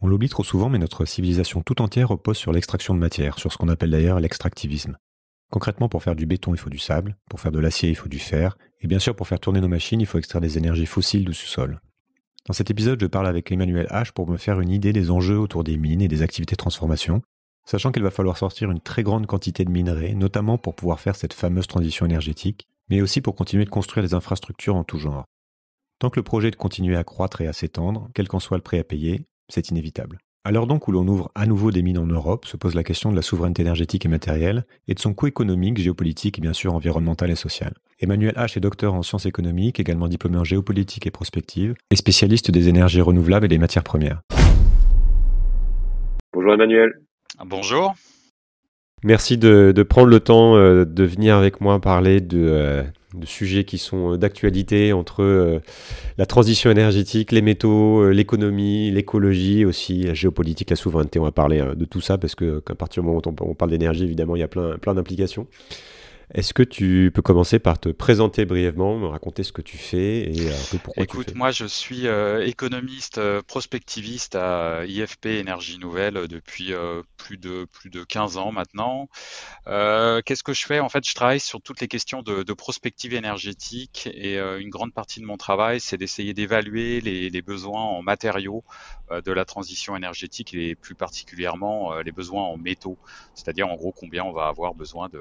On l'oublie trop souvent, mais notre civilisation tout entière repose sur l'extraction de matière, sur ce qu'on appelle d'ailleurs l'extractivisme. Concrètement, pour faire du béton, il faut du sable, pour faire de l'acier, il faut du fer, et bien sûr, pour faire tourner nos machines, il faut extraire des énergies fossiles du sous-sol. Dans cet épisode, je parle avec Emmanuel H pour me faire une idée des enjeux autour des mines et des activités de transformation, sachant qu'il va falloir sortir une très grande quantité de minerais, notamment pour pouvoir faire cette fameuse transition énergétique, mais aussi pour continuer de construire des infrastructures en tout genre. Tant que le projet est de continuer à croître et à s'étendre, quel qu'en soit le prêt à payer, c'est inévitable. Alors donc où l'on ouvre à nouveau des mines en Europe, se pose la question de la souveraineté énergétique et matérielle, et de son coût économique, géopolitique et bien sûr environnemental et social. Emmanuel H est docteur en sciences économiques, également diplômé en géopolitique et prospective, et spécialiste des énergies renouvelables et des matières premières. Bonjour Emmanuel. Ah, bonjour. Merci de, prendre le temps euh, de venir avec moi parler de, euh, sujets qui sont euh, d'actualité entre la transition énergétique, les métaux, l'économie, l'écologie, aussi la géopolitique, la souveraineté. On va parler de tout ça parce que partir du moment où on, on parle d'énergie, évidemment, il y a plein, plein d'implications. Est-ce que tu peux commencer par te présenter brièvement, me raconter ce que tu fais et euh, un peu pourquoi Écoute, tu fais moi je suis euh, économiste euh, prospectiviste à IFP Énergie Nouvelle depuis plus, de, plus de 15 ans maintenant. Qu'est-ce que je fais En fait, je travaille sur toutes les questions de, prospective énergétique et une grande partie de mon travail, c'est d'essayer d'évaluer les, besoins en matériaux de la transition énergétique et plus particulièrement les besoins en métaux, c'est-à-dire en gros combien on va avoir besoin de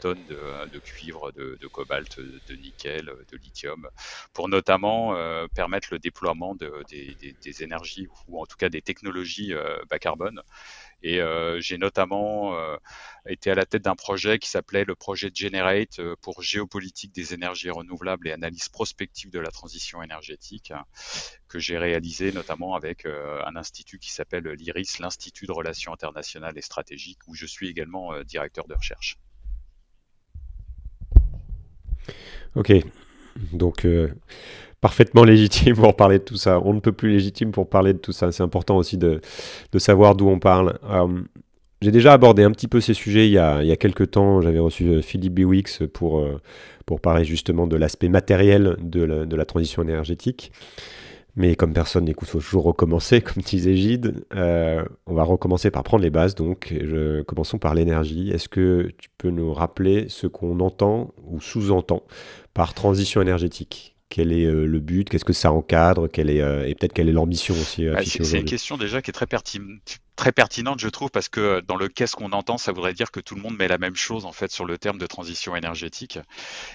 tonnes euh, de, cuivre, de, cobalt, de nickel, de lithium, pour notamment euh, permettre le déploiement des, des, énergies ou en tout cas des technologies euh, bas carbone. Et j'ai notamment été à la tête d'un projet qui s'appelait le projet Generate pour géopolitique des énergies renouvelables et analyse prospective de la transition énergétique, que j'ai réalisé notamment avec un institut qui s'appelle l'IRIS, l'Institut de Relations Internationales et Stratégiques, où je suis également directeur de recherche. Ok, donc euh, parfaitement légitime pour parler de tout ça. On ne peut plus légitime pour parler de tout ça. C'est important aussi de, savoir d'où on parle. Euh, j'ai déjà abordé un petit peu ces sujets il y a, quelques temps. J'avais reçu euh, Philippe Biwix pour, pour parler justement de l'aspect matériel de la, transition énergétique. Mais comme personne n'écoute, il faut toujours recommencer, comme disait Gide. Euh, on va recommencer par prendre les bases. Donc, je, commençons par l'énergie. Est-ce que tu peux nous rappeler ce qu'on entend ou sous-entend par transition énergétique Quel est euh, le but Qu'est-ce que ça encadre Quelle est, euh, Et peut-être quelle est l'ambition aussi bah, C'est une question déjà qui est très pertinente très pertinente, je trouve, parce que euh, dans le qu'est-ce qu'on entend, ça voudrait dire que tout le monde met la même chose en fait sur le terme de transition énergétique.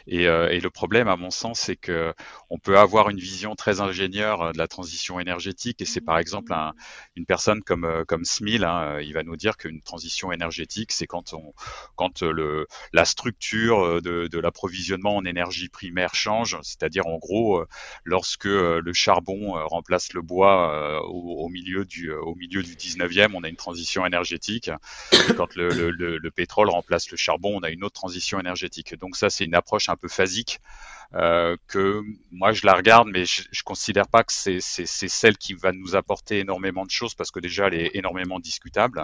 Et, euh, le problème, à mon sens, c'est que on peut avoir une vision très ingénieure euh, de la transition énergétique, et c'est par exemple une personne comme comme Smil, hein, il va nous dire qu'une transition énergétique, c'est quand on quand le la structure de, de l'approvisionnement en énergie primaire change, c'est-à-dire en gros lorsque le charbon remplace le bois au, milieu du au milieu du 19e on a une transition énergétique. quand le, pétrole remplace le charbon, on a une autre transition énergétique. Donc ça, c'est une approche un peu phasique euh, que moi je la regarde, mais je, ne considère pas que c'est celle qui va nous apporter énormément de choses parce que déjà elle est énormément discutable.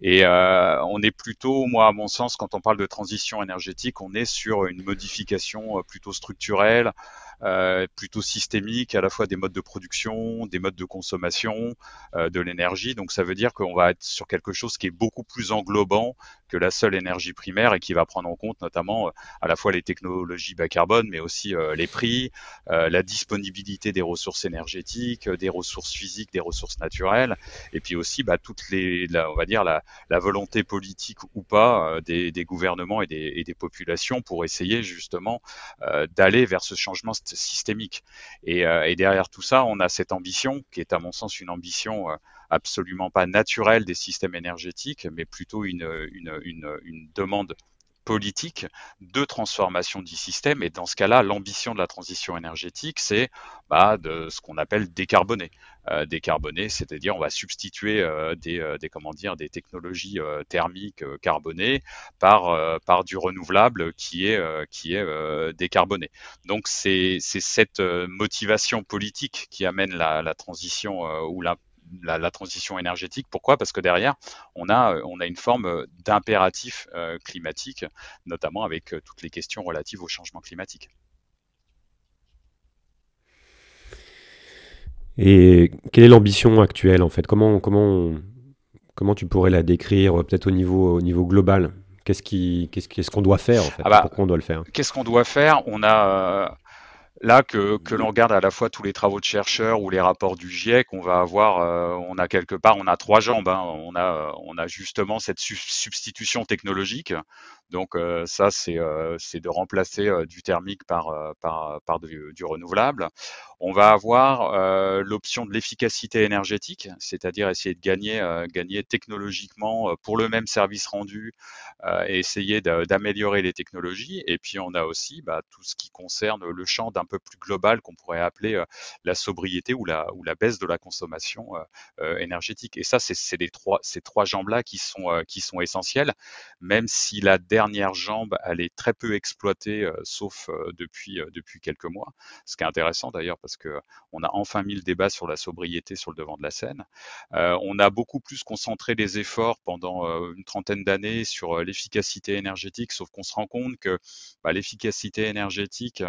Et euh, on est plutôt, moi à mon sens, quand on parle de transition énergétique, on est sur une modification euh, plutôt structurelle. plutôt systémique, à la fois des modes de production, des modes de consommation, de l'énergie. Donc ça veut dire qu'on va être sur quelque chose qui est beaucoup plus englobant que la seule énergie primaire et qui va prendre en compte notamment euh, à la fois les technologies bas carbone, mais aussi euh, les prix, euh, la disponibilité des ressources énergétiques, des ressources physiques, des ressources naturelles, et puis aussi bah, toutes les, on va dire la, volonté politique ou pas des, gouvernements et des, populations pour essayer justement d'aller vers ce changement systémique. Et, et, derrière tout ça, on a cette ambition qui est à mon sens une ambition absolument pas naturel des systèmes énergétiques, mais plutôt une, une, demande politique de transformation du système. Et dans ce cas-là, l'ambition de la transition énergétique, c'est bah, de ce qu'on appelle décarboner. Euh, décarboner, c'est-à-dire on va substituer euh, des, euh, des, dire, des technologies thermiques carbonées par, par du renouvelable qui est, qui est décarboné. Donc c'est cette motivation politique qui amène la, la transition ou la la, transition énergétique. Pourquoi Parce que derrière, on a, euh, on a une forme euh, d'impératif euh, climatique, notamment avec toutes les questions relatives au changement climatique. Et quelle est l'ambition actuelle en fait comment, comment, comment tu pourrais la décrire peut-être au niveau, au niveau global Qu'est-ce qu'on doit faire en fait ah bah, Pourquoi on doit le faire Qu'est-ce qu'on doit faire On a là que, mhm. l'on regarde à la fois tous les travaux de chercheurs ou les rapports du GIEC, on va avoir, euh, on a quelque part, on a trois jambes. Hein. On, a, on a justement cette substitution technologique donc euh, ça, euh, c'est de remplacer euh, du thermique par, par, par du, renouvelable. On va avoir l'option de l'efficacité énergétique, c'est-à-dire essayer de gagner, gagner technologiquement pour le même service rendu et essayer d'améliorer les technologies. Et puis on a aussi bah, tout ce qui concerne le champ d'un peu plus global qu'on pourrait appeler la sobriété ou la, ou la baisse de la consommation énergétique. Et ça, c'est les trois, ces trois jambes-là qui sont, qui sont essentielles, même si la dernière jambe, elle est très peu exploitée, euh, sauf euh, depuis, euh, depuis quelques mois. Ce qui est intéressant d'ailleurs parce que on a enfin mis le débat sur la sobriété sur le devant de la scène. on a beaucoup plus concentré les efforts pendant une trentaine d'années sur l'efficacité énergétique, sauf qu'on se rend compte que bah, l'efficacité énergétique,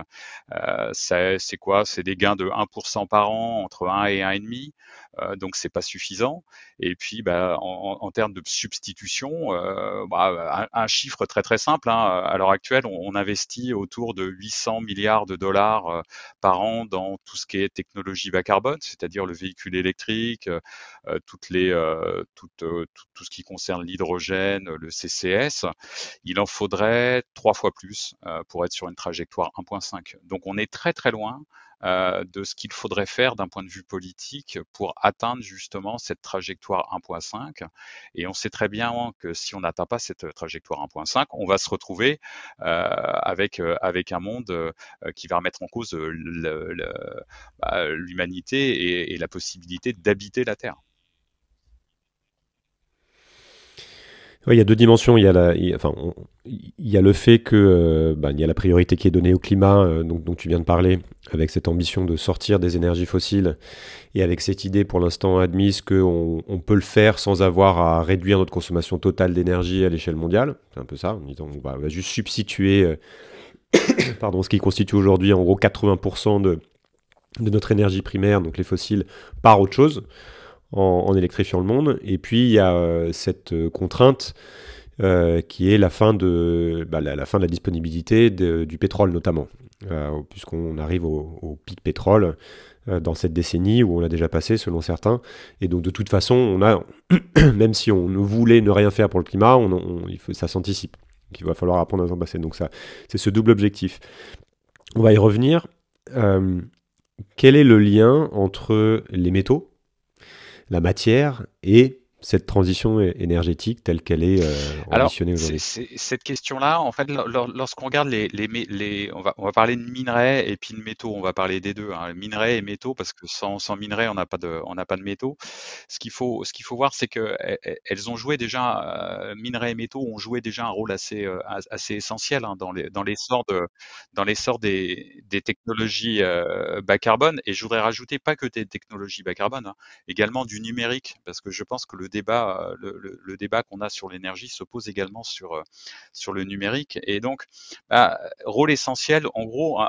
c'est quoi C'est des gains de 1% par an, entre 1 et 1,5, euh, donc c'est pas suffisant. Et puis, bah, en, termes de substitution, bah, un, chiffre très très très simple. Hein. Euh, à l'heure actuelle, on, investit autour de 800 milliards de dollars euh, par an dans tout ce qui est technologie bas carbone, c'est-à-dire le véhicule électrique, euh, toutes les, tout, ce qui concerne l'hydrogène, le CCS. Il en faudrait trois fois plus pour être sur une trajectoire 1.5. Donc on est très très loin euh, de ce qu'il faudrait faire d'un point de vue politique pour atteindre justement cette trajectoire 1.5. Et on sait très bien que si on n'atteint pas cette trajectoire 1.5, on va se retrouver euh, avec, euh, avec un monde qui va remettre en cause bah, l'humanité et, et la possibilité d'habiter la Terre. Oui, il y a deux dimensions. Il y a, le fait que euh, bah, il y a la priorité qui est donnée au climat, euh, donc, dont tu viens de parler, avec cette ambition de sortir des énergies fossiles et avec cette idée pour l'instant admise qu'on on peut le faire sans avoir à réduire notre consommation totale d'énergie à l'échelle mondiale. C'est un peu ça. On, on, va, juste substituer euh, pardon, ce qui constitue aujourd'hui en gros 80% de notre énergie primaire, donc les fossiles, par autre chose en, électrifiant le monde. Et puis il y a euh, cette euh, contrainte euh, qui est la fin de, bah, la, fin de la disponibilité du pétrole notamment, puisqu'on arrive au, pic pétrole dans cette décennie où on l'a déjà passé selon certains. Et donc de toute façon, on a, même si on ne voulait ne rien faire pour le climat, on, il faut, ça s'anticipe. qu'il va falloir apprendre à s'en passer. Donc ça, c'est ce double objectif. On va y revenir. quel est le lien entre les métaux la matière est cette transition énergétique telle qu'elle est euh, aujourd'hui Cette question-là, en fait, lorsqu'on regarde les, on, va, on, va, parler de minerais et puis de métaux, on va parler des deux, hein, minerais et métaux, parce que sans, minerais, on n'a pas de, on n'a pas de métaux. Ce qu'il faut, ce qu'il faut voir, c'est que eh, eh, elles ont joué déjà, euh, minerais et métaux ont joué déjà un rôle assez, euh, assez essentiel hein, dans les, dans l'essor de, dans l'essor des, des technologies euh, bas carbone. Et je voudrais rajouter pas que des technologies bas carbone, hein, également du numérique, parce que je pense que le euh, le, débat qu'on a sur l'énergie se pose également sur, euh, sur le numérique. Et donc, bah, rôle essentiel, en gros,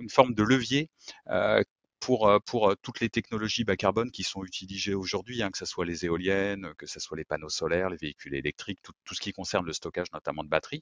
une forme de levier euh, pour, euh, pour euh, toutes les technologies bas carbone qui sont utilisées aujourd'hui, hein, que ce soit les éoliennes, que ce soit les panneaux solaires, les véhicules électriques, tout, ce qui concerne le stockage notamment de batteries.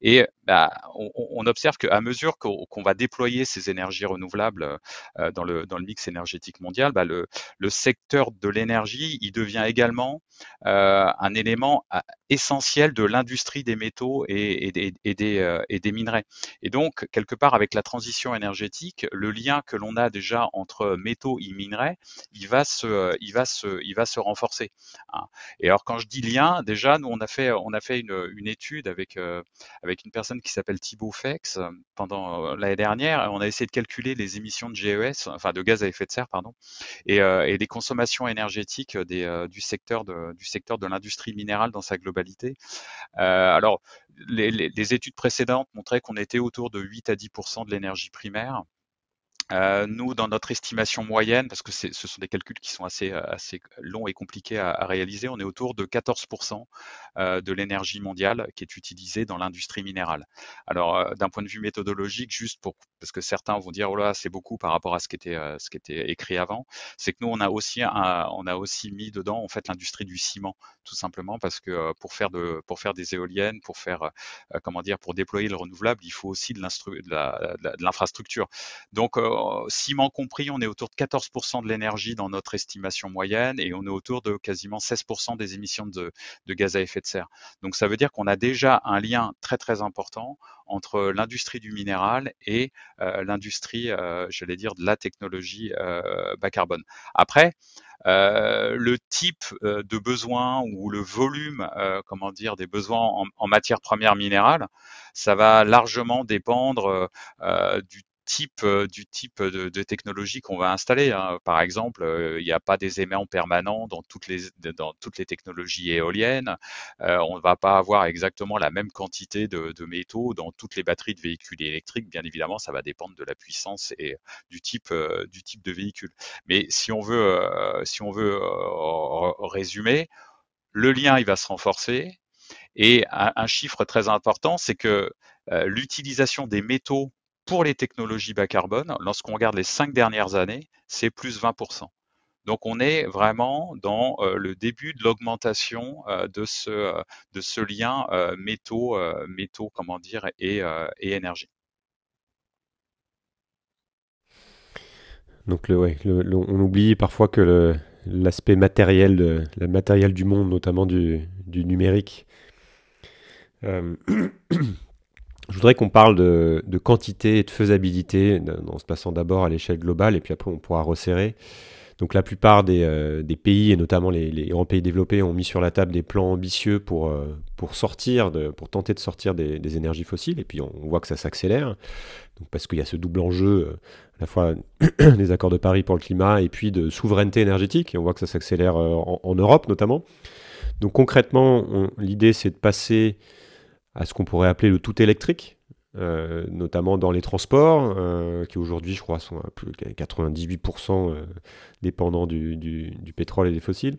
Et bah, on, on, observe qu'à mesure qu'on va déployer ces énergies renouvelables euh, dans, le, dans le mix énergétique mondial, bah, le, le secteur de l'énergie, il devient également un élément essentiel de l'industrie des métaux et, et des minerais. Et donc, quelque part, avec la transition énergétique, le lien que l'on a déjà entre métaux et minerais, il va se, euh, renforcer. Hein. Et alors quand je dis lien, déjà nous on a fait, une, étude euh, avec une personne qui s'appelle Thibaut Fex pendant euh, l'année dernière. on a essayé de calculer les émissions de GES, enfin de gaz à effet de serre pardon, et, les consommations énergétiques du secteur de l'industrie minérale dans sa globalité. alors les, les études précédentes montraient qu'on était autour de 8 à 10 de l'énergie primaire. Euh, nous, dans notre estimation moyenne, parce que ce sont des calculs qui sont assez, euh, assez longs et compliqués à, réaliser, on est autour de 14% euh, de l'énergie mondiale qui est utilisée dans l'industrie minérale. Alors, d'un point de vue méthodologique, juste pour, parce que certains vont dire, oh là, c'est beaucoup par rapport à ce qui était, ce qui était écrit avant, c'est que nous, on a aussi, on a aussi mis dedans, en fait, l'industrie du ciment, tout simplement, parce que pour, faire de, pour faire des éoliennes, pour faire, comment dire, pour déployer le renouvelable, il faut aussi de l'infrastructure. Donc, ciment euh, compris, on est autour de 14% de l'énergie dans notre estimation moyenne et on est autour de quasiment 16% des émissions de, gaz à effet de serre. Donc ça veut dire qu'on a déjà un lien très très important entre l'industrie du minéral et euh, l'industrie, euh, j'allais dire, de la technologie bas carbone. Après, le type de besoin ou le volume, comment dire, des besoins en, en, matière première minérale, ça va largement dépendre du type euh, du type de, de technologie qu'on va installer. Hein. Par exemple, euh, il n'y a pas des aimants permanents dans toutes les dans toutes les technologies éoliennes. Euh, on ne va pas avoir exactement la même quantité de, de, métaux dans toutes les batteries de véhicules électriques. Bien évidemment, ça va dépendre de la puissance et du type du type de véhicule. Mais si on veut si on veut résumer, le lien il va se renforcer. Et un, un chiffre très important, c'est que l'utilisation des métaux pour les technologies bas carbone, lorsqu'on regarde les cinq dernières années, c'est plus 20%. Donc on est vraiment dans euh, le début de l'augmentation euh, de, ce, euh, de ce lien métaux, métaux, comment dire, et, énergie. Donc le, ouais, on oublie parfois que l'aspect matériel, le, matériel du monde, notamment du, du numérique, Je voudrais qu'on parle de, quantité et de faisabilité en se passant d'abord à l'échelle globale et puis après on pourra resserrer. Donc la plupart des, euh, pays et notamment les, grands pays développés ont mis sur la table des plans ambitieux pour, euh, pour sortir, pour tenter de sortir des, énergies fossiles et puis on, voit que ça s'accélère parce qu'il y a ce double enjeu euh, à la fois des accords de Paris pour le climat et puis de souveraineté énergétique et on voit que ça s'accélère en, Europe notamment. Donc concrètement l'idée c'est de passer à ce qu'on pourrait appeler le tout électrique, euh, notamment dans les transports, euh, qui aujourd'hui, je crois, sont à plus de 98% euh, dépendants du, du, pétrole et des fossiles.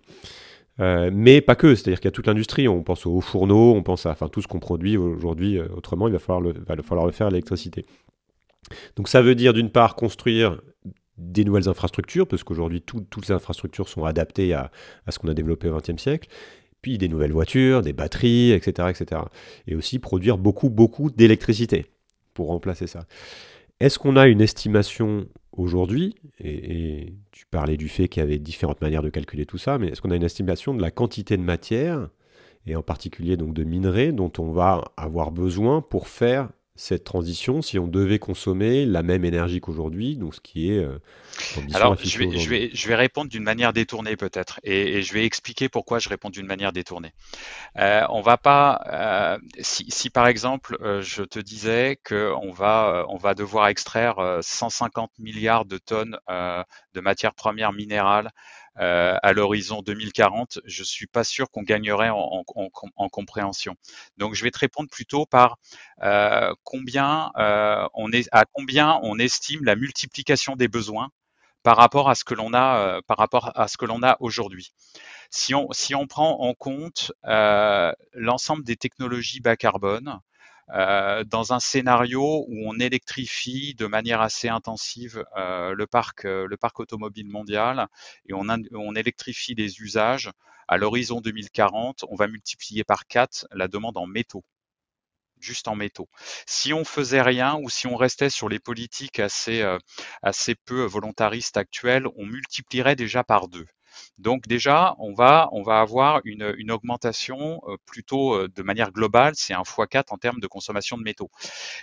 mais pas que, c'est-à-dire qu'il y a toute l'industrie, on pense aux fourneaux, on pense à enfin, tout ce qu'on produit aujourd'hui, autrement il va falloir le, falloir faire à l'électricité. Donc ça veut dire d'une part construire des nouvelles infrastructures, parce qu'aujourd'hui toutes les infrastructures sont adaptées à, à ce qu'on a développé au XXe siècle, des nouvelles voitures, des batteries, etc. etc. Et aussi produire beaucoup, beaucoup d'électricité pour remplacer ça. Est-ce qu'on a une estimation aujourd'hui, et, tu parlais du fait qu'il y avait différentes manières de calculer tout ça, mais est-ce qu'on a une estimation de la quantité de matière, et en particulier donc de minerais, dont on va avoir besoin pour faire cette transition si on devait consommer la même énergie qu'aujourd'hui, donc ce qui est. Euh, Alors, je vais, vais, répondre d'une manière détournée peut-être, et, je vais expliquer pourquoi je réponds d'une manière détournée. Euh, on va pas, euh, si, par exemple je te disais qu'on va, on va devoir extraire 150 milliards de tonnes de matières premières minérales euh, à l'horizon 2040, je suis pas sûr qu'on gagnerait en, compréhension. Donc, je vais te répondre plutôt par euh, combien euh, on est, à combien on estime la multiplication des besoins par rapport à ce que l'on a, par rapport à ce que l'on a aujourd'hui. Si on, si on prend en compte l'ensemble des technologies bas carbone, euh, dans un scénario où on électrifie de manière assez intensive euh, le parc euh, le parc automobile mondial et on, on électrifie les usages à l'horizon 2040, on va multiplier par 4 la demande en métaux juste en métaux. Si on faisait rien ou si on restait sur les politiques assez, assez peu volontaristes actuelles, on multiplierait déjà par deux. Donc déjà, on va, avoir une, augmentation euh, plutôt euh, de manière globale, c'est un x4 en termes de consommation de métaux.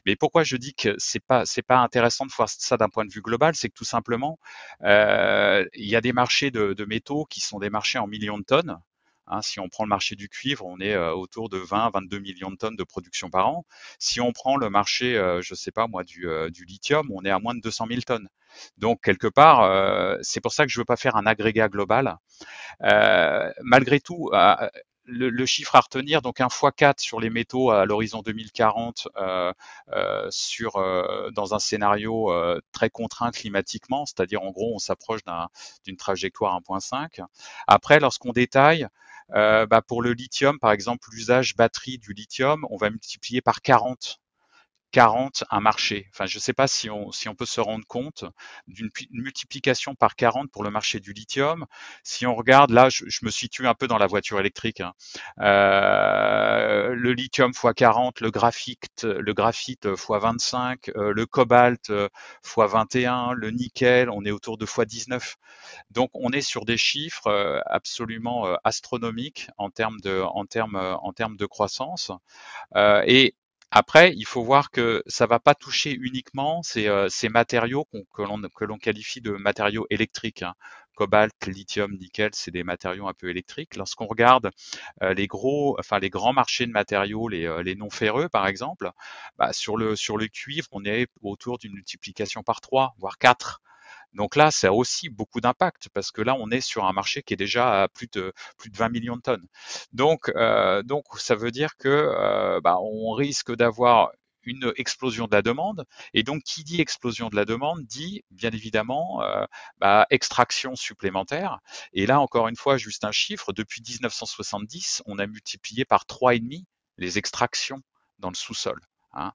Mais pourquoi je dis que ce pas, pas intéressant de voir ça d'un point de vue global, c'est que tout simplement, euh, il y a des marchés de métaux qui sont des marchés en millions de tonnes. Hein, si on prend le marché du cuivre, on est euh, autour de 20-22 millions de tonnes de production par an. Si on prend le marché, euh, je sais pas moi, euh, du, lithium, on est à moins de 200 000 tonnes. Donc quelque part, c'est pour ça que je veux pas faire un agrégat global. malgré tout, le, chiffre à retenir, donc un x 4 sur les métaux à l'horizon 2040, sur dans un scénario très contraint climatiquement, c'est-à-dire en gros on s'approche d'une trajectoire 1.5. Après, lorsqu'on détaille, euh, bah, pour le lithium, par exemple, l'usage batterie du lithium, on va multiplier par 40 40 un marché. Enfin, je ne sais pas si on, si on peut se rendre compte d'une multiplication par 40 pour le marché du lithium. Si on regarde, là, je, me situe un peu dans la voiture électrique. Hein. Euh, le lithium x 40, le graphite, le graphite x 25, euh, le cobalt x euh, 21, le nickel, on est autour de x 19. Donc, on est sur des chiffres absolument astronomiques en termes de, en termes, en termes de croissance. Euh, et après, il faut voir que ça va pas toucher uniquement ces, euh, matériaux que l'on qualifie de matériaux électriques. Hein. cobalt, lithium, nickel, c'est des matériaux un peu électriques. Lorsqu'on regarde euh, les gros, enfin les grands marchés de matériaux, les, euh, non ferreux par exemple, bah, sur le sur le cuivre, on est autour d'une multiplication par trois, voire 4 donc là, ça a aussi beaucoup d'impact parce que là, on est sur un marché qui est déjà à plus de plus de 20 millions de tonnes. Donc, euh, donc ça veut dire que euh, bah, on risque d'avoir une explosion de la demande. Et donc, qui dit explosion de la demande dit bien évidemment euh, bah, extraction supplémentaire. Et là, encore une fois, juste un chiffre, depuis 1970, on a multiplié par demi les extractions dans le sous-sol. Hein.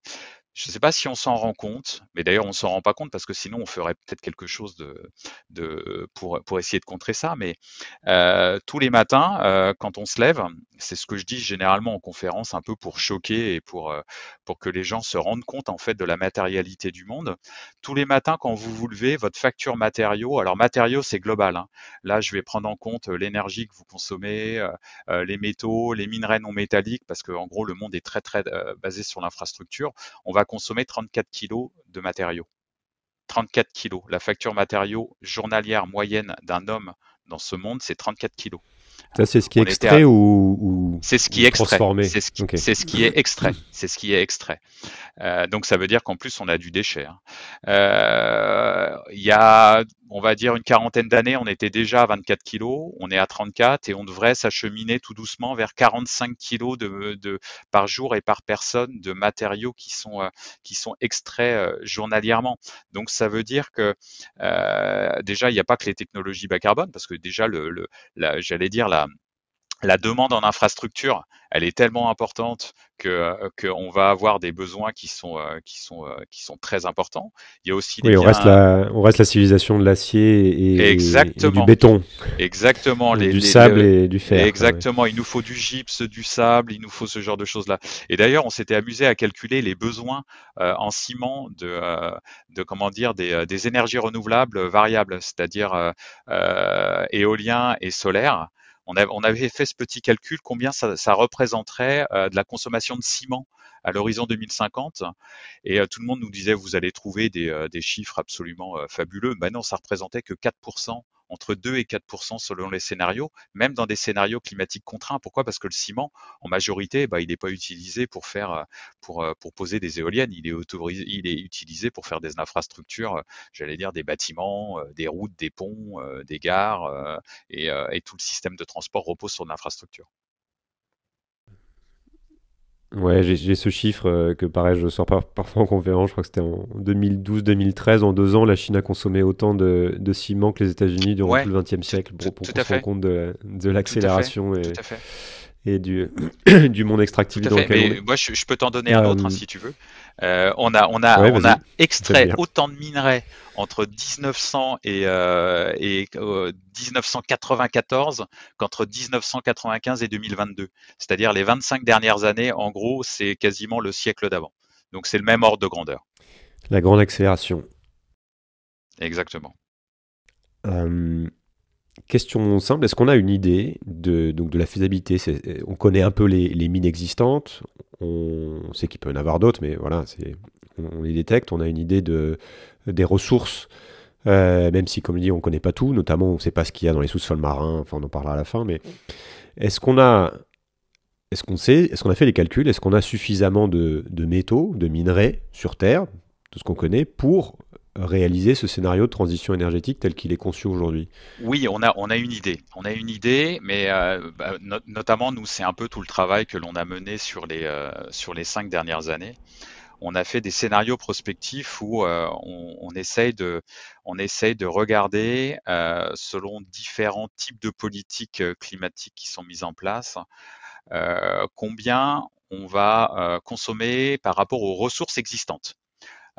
Je ne sais pas si on s'en rend compte, mais d'ailleurs on s'en rend pas compte parce que sinon on ferait peut-être quelque chose de, de pour, pour, essayer de contrer ça. Mais euh, tous les matins, euh, quand on se lève, c'est ce que je dis généralement en conférence, un peu pour choquer et pour euh, pour que les gens se rendent compte en fait de la matérialité du monde. Tous les matins, quand vous vous levez, votre facture matériaux, alors matériaux c'est global. Hein. Là, je vais prendre en compte l'énergie que vous consommez, les métaux, les minerais non métalliques, parce que en gros le monde est très très basé sur l'infrastructure. On va va consommer 34 kg de matériaux. 34 kg. La facture matériaux journalière moyenne d'un homme dans ce monde, c'est 34 kg ça, c'est ce qui est extrait ou, C'est ce qui est transformé. C'est ce, qui... ce, qui est extrait. C'est ce qui est extrait. Euh, donc, ça veut dire qu'en plus, on a du déchet. Hein. Euh, il y a, on va dire, une quarantaine d'années, on était déjà à 24 kg, On est à 34 et on devrait s'acheminer tout doucement vers 45 kg de, par jour et par personne de matériaux qui sont, euh, qui sont extraits journalièrement. Donc, ça veut dire que déjà, il n'y a pas que les technologies bas carbone parce que déjà, le j'allais dire, la, demande en infrastructure, elle est tellement importante que euh, qu'on va avoir des besoins qui sont euh, qui sont euh, qui sont très importants. Il y a aussi des oui, on reste la on reste la civilisation de l'acier et, du béton, exactement les, du sable et du fer. Exactement, il nous faut du gypse, du sable, il nous faut ce genre de choses là. Et d'ailleurs, on s'était amusé à calculer les besoins en ciment de de comment dire des, des énergies renouvelables variables, c'est-à-dire éolien et solaire on, avait fait ce petit calcul combien ça, représenterait euh, de la consommation de ciment à l'horizon 2050. Et euh, tout le monde nous disait, vous allez trouver des, euh, des chiffres absolument fabuleux. Ben non, ça représentait que 4% entre 2 et 4 selon les scénarios, même dans des scénarios climatiques contraints. Pourquoi Parce que le ciment, en majorité, bah, il n'est pas utilisé pour faire, euh, pour, euh, pour poser des éoliennes. Il est, il est utilisé pour faire des infrastructures, euh, j'allais dire des bâtiments, des routes, des ponts, des gares, et tout le système de transport repose sur l'infrastructure. Ouais, j'ai ce chiffre euh, que pareil, je sors pas parfois en conférence, je crois que c'était en 2012-2013, en deux ans, la Chine a consommé autant de, de ciment que les États-Unis durant tout le XXe siècle, pour, pour qu'on se rende compte de, de l'accélération et, et du, monde extractif moi, je, peux t'en donner un autre hein, euh, si tu veux. Euh, on a, on a, on a extrait autant de minerais entre 1900 et, 1994 euh, qu'entre 1995 et 2022. C'est-à-dire les 25 dernières années, en gros, c'est quasiment le siècle d'avant. Donc c'est le même ordre de grandeur. La grande accélération. Exactement. Euh, question simple, est-ce qu'on a une idée de, donc de la faisabilité On connaît un peu les, mines existantes, on, sait qu'il peut y en avoir d'autres, mais voilà, on, les détecte, on a une idée des ressources, euh, même si, comme je dis, on ne connaît pas tout, notamment on ne sait pas ce qu'il y a dans les sous-sols marins, enfin on en parlera à la fin, mais est-ce qu'on a... Est-ce qu'on sait, est-ce qu'on a fait les calculs, est-ce qu'on a suffisamment de, de métaux, de minerais sur Terre, tout ce qu'on connaît, pour réaliser ce scénario de transition énergétique tel qu'il est conçu aujourd'hui Oui, on a, on a une idée. On a une idée, mais euh, bah, notamment, nous, c'est un peu tout le travail que l'on a mené sur les, euh, sur les cinq dernières années. On a fait des scénarios prospectifs où euh, on, essaye de, on essaye de regarder, selon différents types de politiques climatiques qui sont mises en place, combien on va consommer par rapport aux ressources existantes.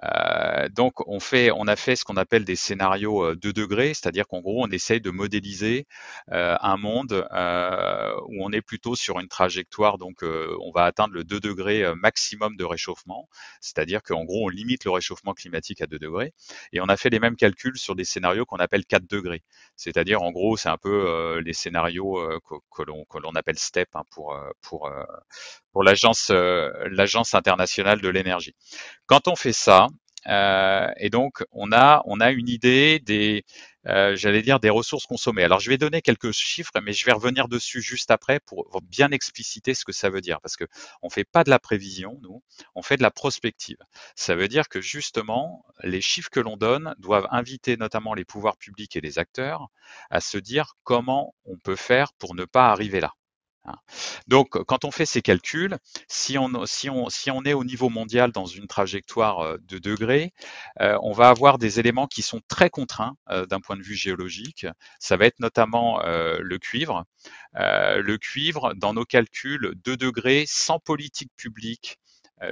Euh, donc on fait, on a fait ce qu'on appelle des scénarios 2 euh, degrés, c'est-à-dire qu'en gros on essaye de modéliser euh, un monde euh, où on est plutôt sur une trajectoire, donc euh, on va atteindre le 2 degrés maximum de réchauffement, c'est-à-dire qu'en gros on limite le réchauffement climatique à 2 degrés, et on a fait les mêmes calculs sur des scénarios qu'on appelle 4 degrés, c'est-à-dire en gros c'est un peu les scénarios que, l'on appelle STEP hein, pour, pour, pour l'agence euh, l'agence internationale de l'énergie. Quand on fait ça, euh, et donc on a on a une idée des euh, j'allais dire des ressources consommées. Alors je vais donner quelques chiffres, mais je vais revenir dessus juste après pour bien expliciter ce que ça veut dire, parce que on fait pas de la prévision, nous, on fait de la prospective. Ça veut dire que justement les chiffres que l'on donne doivent inviter notamment les pouvoirs publics et les acteurs à se dire comment on peut faire pour ne pas arriver là. Donc, quand on fait ces calculs, si on, si on, si on est au niveau mondial dans une trajectoire euh, de degrés, euh, on va avoir des éléments qui sont très contraints euh, d'un point de vue géologique. Ça va être notamment le cuivre. le cuivre, dans nos calculs, de degrés sans politique publique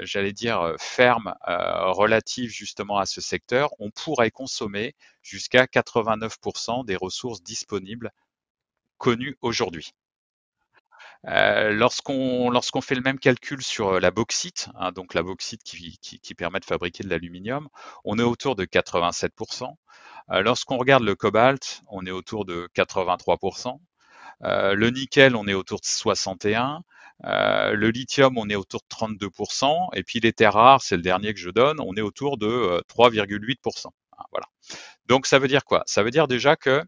j'allais dire, ferme relative justement à ce secteur, on pourrait consommer jusqu'à 89% des ressources disponibles connues aujourd'hui. Euh, lorsqu'on fait le même calcul sur euh, la bauxite, hein, donc la bauxite qui, permet de fabriquer de l'aluminium, on est autour de 87%. Euh, lorsqu'on regarde le cobalt, on est autour de 83%. le nickel, on est autour de 61. le lithium, on est autour de 32%. Et puis les terres rares, c'est le dernier que je donne, on est autour de 3,8%. Hein, voilà. Donc ça veut dire quoi Ça veut dire déjà que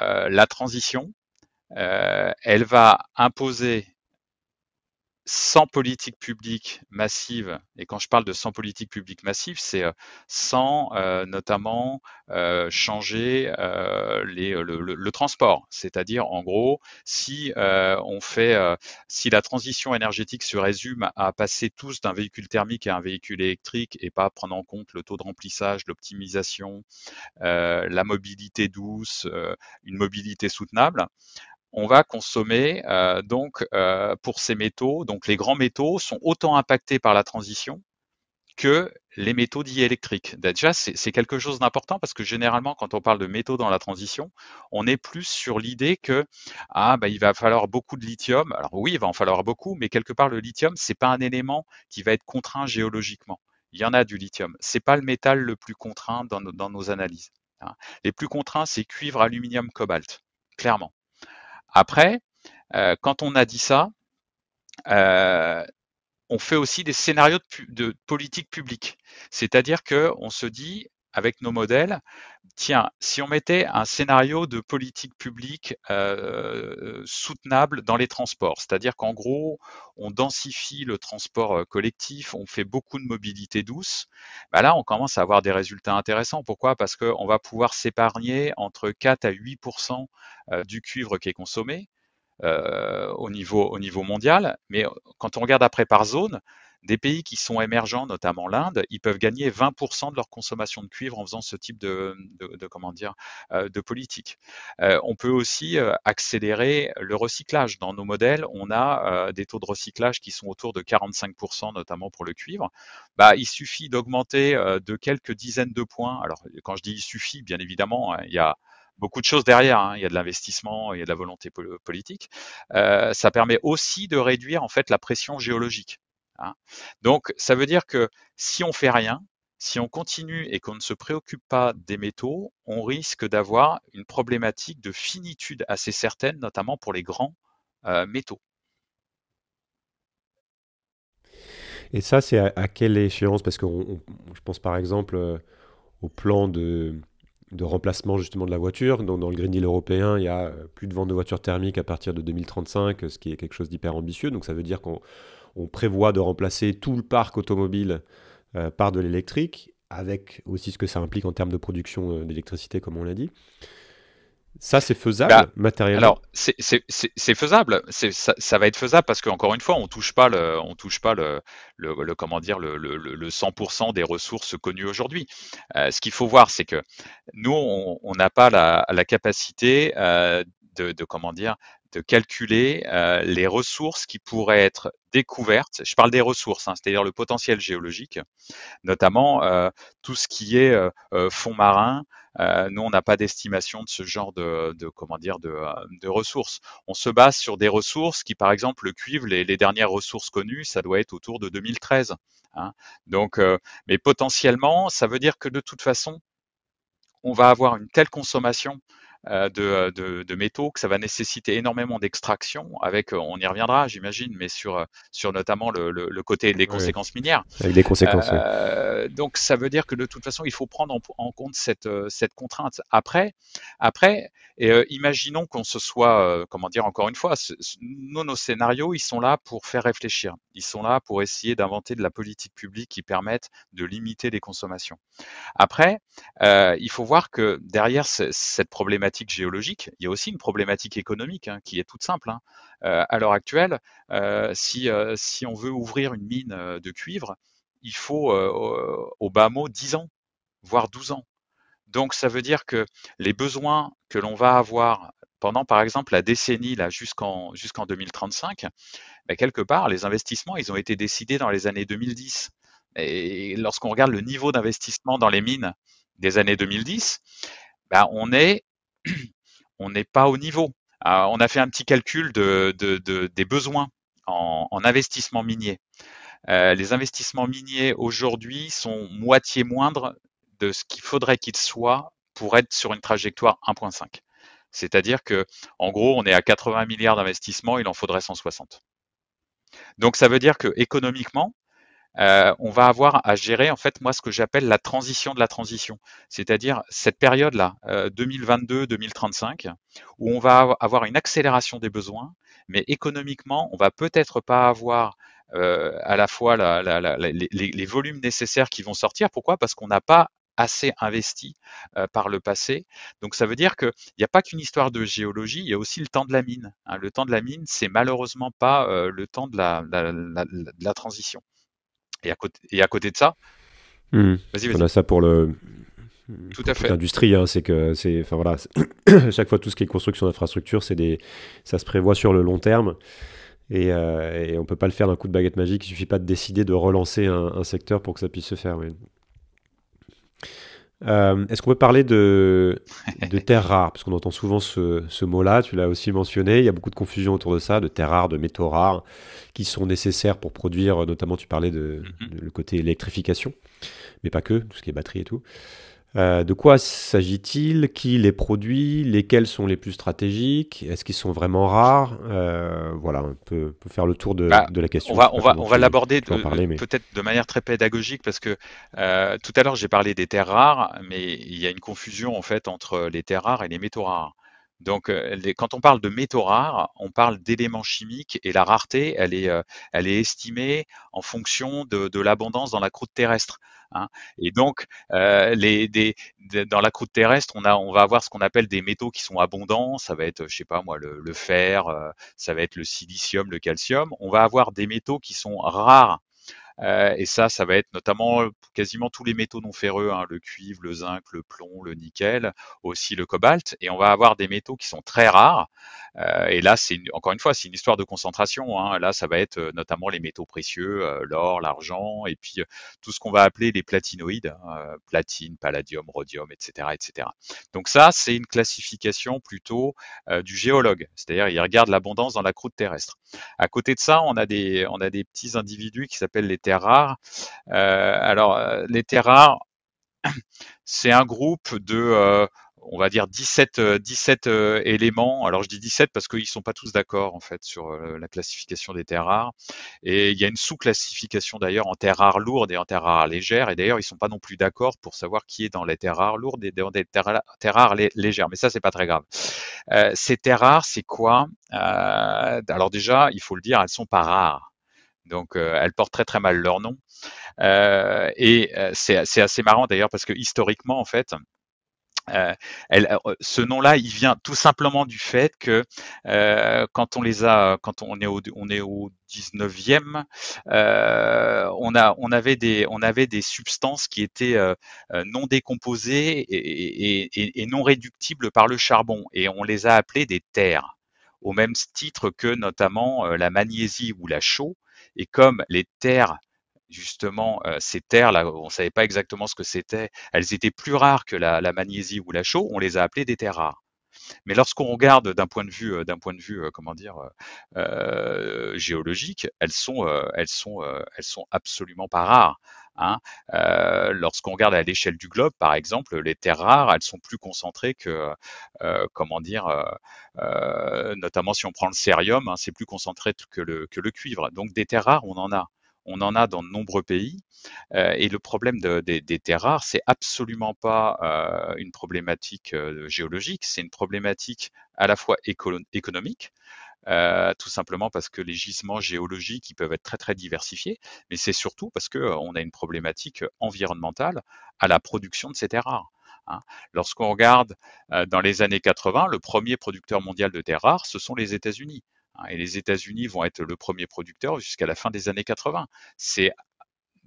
la transition, euh, elle va imposer sans politique publique massive, et quand je parle de sans politique publique massive, c'est sans euh, euh, notamment changer les, le, le, transport. C'est-à-dire, en gros, si on fait, si la transition énergétique se résume à passer tous d'un véhicule thermique à un véhicule électrique et pas prendre en compte le taux de remplissage, l'optimisation, la mobilité douce, une mobilité soutenable, on va consommer euh, donc euh, pour ces métaux, donc les grands métaux sont autant impactés par la transition que les métaux dits électriques. Ben, déjà, c'est quelque chose d'important parce que généralement, quand on parle de métaux dans la transition, on est plus sur l'idée que ah bah, il va falloir beaucoup de lithium. Alors oui, il va en falloir beaucoup, mais quelque part le lithium c'est pas un élément qui va être contraint géologiquement. Il y en a du lithium. C'est pas le métal le plus contraint dans, nos, analyses. Hein. Les plus contraints c'est cuivre, aluminium, cobalt, clairement. Après, euh, quand on a dit ça, euh, on fait aussi des scénarios de, de politique publique. C'est-à-dire qu'on se dit, avec nos modèles, tiens, si on mettait un scénario de politique publique euh, soutenable dans les transports, c'est-à-dire qu'en gros, on densifie le transport euh, collectif, on fait beaucoup de mobilité douce, bah là, on commence à avoir des résultats intéressants. Pourquoi Parce qu'on va pouvoir s'épargner entre 4 à 8 euh, du cuivre qui est consommé. au, niveau, au niveau mondial, mais quand on regarde après par zone, des pays qui sont émergents, notamment l'Inde, ils peuvent gagner 20% de leur consommation de cuivre en faisant ce type de, comment dire, euh, de politique. Euh, on peut aussi euh, accélérer le recyclage. Dans nos modèles, on a des taux de recyclage qui sont autour de 45%, notamment pour le cuivre. Bah, il suffit d'augmenter de quelques dizaines de points. Alors, quand je dis il suffit, bien évidemment, hein, il y a beaucoup de choses derrière. Hein. Il y a de l'investissement, il y a de la volonté politique. ça permet aussi de réduire en fait la pression géologique. Hein. Donc, ça veut dire que si on fait rien, si on continue et qu'on ne se préoccupe pas des métaux, on risque d'avoir une problématique de finitude assez certaine, notamment pour les grands euh, métaux. Et ça, c'est à, quelle échéance Parce que je pense par exemple euh, au plan de, remplacement justement de la voiture. dans le Green Deal européen, il y a euh, plus de vente de voitures thermiques à partir de 2035, ce qui est quelque chose d'hyper ambitieux. Donc ça veut dire qu'on on prévoit de remplacer tout le parc automobile euh, par de l'électrique, avec aussi ce que ça implique en termes de production euh, d'électricité, comme on l'a dit. Ça, c'est faisable bah, matériellement Alors, c'est faisable. Ça, va être faisable parce qu'encore une fois, on ne touche pas le, on touche pas le, comment dire, le, 100% des ressources connues aujourd'hui. Euh, ce qu'il faut voir, c'est que nous, on n'a pas la, capacité de, de, comment dire de calculer euh, les ressources qui pourraient être découvertes. Je parle des ressources, hein, c'est-à-dire le potentiel géologique, notamment euh, tout ce qui est euh, euh marin. nous, on n'a pas d'estimation de ce genre de, comment dire de, ressources. On se base sur des ressources qui, par exemple, le cuivre, les, dernières ressources connues, ça doit être autour de 2013. Hein. Donc, mais potentiellement, ça veut dire que de toute façon, on va avoir une telle consommation euh, euh, de, métaux, que ça va nécessiter énormément d'extraction, avec, euh, on y reviendra, j'imagine, mais sur, sur notamment le, côté des conséquences minières. Avec des conséquences. Donc ça veut dire que de toute façon, il faut prendre en, compte cette, cette contrainte. Après, après et, imaginons qu'on se soit, comment dire encore une fois, nos scénarios, ils sont là pour faire réfléchir. Ils sont là pour essayer d'inventer de la politique publique qui permette de limiter les consommations. Après, il faut voir que derrière cette problématique, géologique, il y a aussi une problématique économique hein, qui est toute simple. Hein. Euh, à l'heure actuelle, euh, si, euh, si, on veut ouvrir une mine de cuivre, il faut au bas mot 10 ans, voire 12 ans. Donc ça veut dire que les besoins que l'on va avoir pendant par exemple la décennie là jusqu'en jusqu'en 2035, ben, quelque part les investissements ils ont été décidés dans les années 2010. Et lorsqu'on regarde le niveau d'investissement dans les mines des années 2010, ben, on est on n'est pas au niveau. Ah, on a fait un petit calcul de, des besoins en, investissement minier. Euh, les investissements miniers aujourd'hui sont moitié moindres de ce qu'il faudrait qu'ils soient pour être sur une trajectoire 1.5. C'est-à-dire que, en gros, on est à 80 milliards d'investissements, il en faudrait 160. Donc ça veut dire que économiquement, euh, on va avoir à gérer en fait moi ce que j'appelle la transition de la transition, c'est-à-dire cette période là 2022-2035 où on va avoir une accélération des besoins, mais économiquement on va peut-être pas avoir euh, à la fois les, volumes nécessaires qui vont sortir. Pourquoi Parce qu'on n'a pas assez investi euh, par le passé. Donc ça veut dire qu'il n'y a pas qu'une histoire de géologie, il y a aussi le temps de la mine. Hein. Le temps de la mine, c'est malheureusement pas le temps de la transition. Et à côté, et à côté de ça, hmm. On a ça pour le. L'industrie, hein, c'est que, c'est, enfin voilà, chaque fois tout ce qui est construction d'infrastructure, c'est des, ça se prévoit sur le long terme. Et, on euh, ne on peut pas le faire d'un coup de baguette magique. Il suffit pas de décider de relancer un, secteur pour que ça puisse se faire. Euh, est-ce qu'on peut parler de, terres rares Parce qu'on entend souvent ce, mot-là, tu l'as aussi mentionné, il y a beaucoup de confusion autour de ça, de terres rares, de métaux rares, qui sont nécessaires pour produire, notamment tu parlais de, mm-hmm. le côté électrification, mais pas que, tout ce qui est batterie et tout. Euh, de quoi s'agit-il Qui les produit Lesquels sont les plus stratégiques Est-ce qu'ils sont vraiment rares euh, Voilà, on peut, faire le tour de, bah, la question. On va, l'aborder peut-être de manière très pédagogique parce que euh, tout à l'heure j'ai parlé des terres rares, mais il y a une confusion en fait entre les terres rares et les métaux rares. Donc, quand on parle de métaux rares, on parle d'éléments chimiques et la rareté, elle est, estimée en fonction de l'abondance dans la croûte terrestre. Hein. Et donc, euh, dans la croûte terrestre, on, va avoir ce qu'on appelle des métaux qui sont abondants. Ça va être, euh, je sais pas moi, le, fer, euh, ça va être le silicium, le calcium. On va avoir des métaux qui sont rares euh, et ça, ça va être notamment euh, quasiment tous les métaux non ferreux, hein, le cuivre, le zinc, le plomb, le nickel, aussi le cobalt. Et on va avoir des métaux qui sont très rares. Euh, et là, c'est encore une fois, c'est une histoire de concentration. Hein. Là, ça va être notamment les métaux précieux, l'or, l'argent, et puis tout ce qu'on va appeler les platinoïdes, hein, platine, palladium, rhodium, etc., etc. Donc ça, c'est une classification plutôt du géologue, c'est-à-dire il regarde l'abondance dans la croûte terrestre. À côté de ça, on a des, on a des petits individus qui s'appellent les terres rares. Euh, alors, euh, les terres rares, c'est un groupe de euh, on va dire 17, 17 éléments. Alors je dis 17 parce qu'ils ne sont pas tous d'accord en fait sur la classification des terres rares. Et il y a une sous-classification d'ailleurs en terres rares lourdes et en terres rares légères. Et d'ailleurs ils ne sont pas non plus d'accord pour savoir qui est dans les terres rares lourdes et dans les terres, rares légères. Mais ça c'est pas très grave. ces terres rares c'est quoi Alors déjà il faut le dire, elles sont pas rares. Donc, euh, elles portent très très mal leur nom. Euh, et euh, c'est assez marrant d'ailleurs parce que historiquement, en fait, ce nom-là, il vient tout simplement du fait que quand on les a, quand on est au, on est au 19e, on a, on avait des, on avait des substances qui étaient non décomposées et non réductibles par le charbon, et on les a appelées des terres au même titre que notamment la magnésie ou la chaux, et comme les terres justement euh, ces terres là on savait pas exactement ce que c'était elles étaient plus rares que la, la magnésie ou la chaux on les a appelées des terres rares mais lorsqu'on regarde d'un point de vue, euh, d'un point de vue, euh, comment dire, euh, géologique, elles sont, elles sont, elles sont absolument pas rares. Hein. lorsqu'on regarde à l'échelle du globe, par exemple, les terres rares, elles sont plus concentrées que, comment dire, notamment si on prend le cérium, hein, c'est plus concentré que le, que le cuivre. Donc des terres rares, on en a. On en a dans de nombreux pays. Euh, et le problème des terres rares, c'est absolument pas euh, une problématique euh, géologique, c'est une problématique à la fois économique, tout simplement parce que les gisements géologiques peuvent être très très diversifiés, mais c'est surtout parce qu'on a une problématique environnementale à la production de ces terres rares. Hein. Lorsqu'on regarde dans les années 80, le premier producteur mondial de terres rares, ce sont les États-Unis. Hein, et les États-Unis vont être le premier producteur jusqu'à la fin des années 80. C'est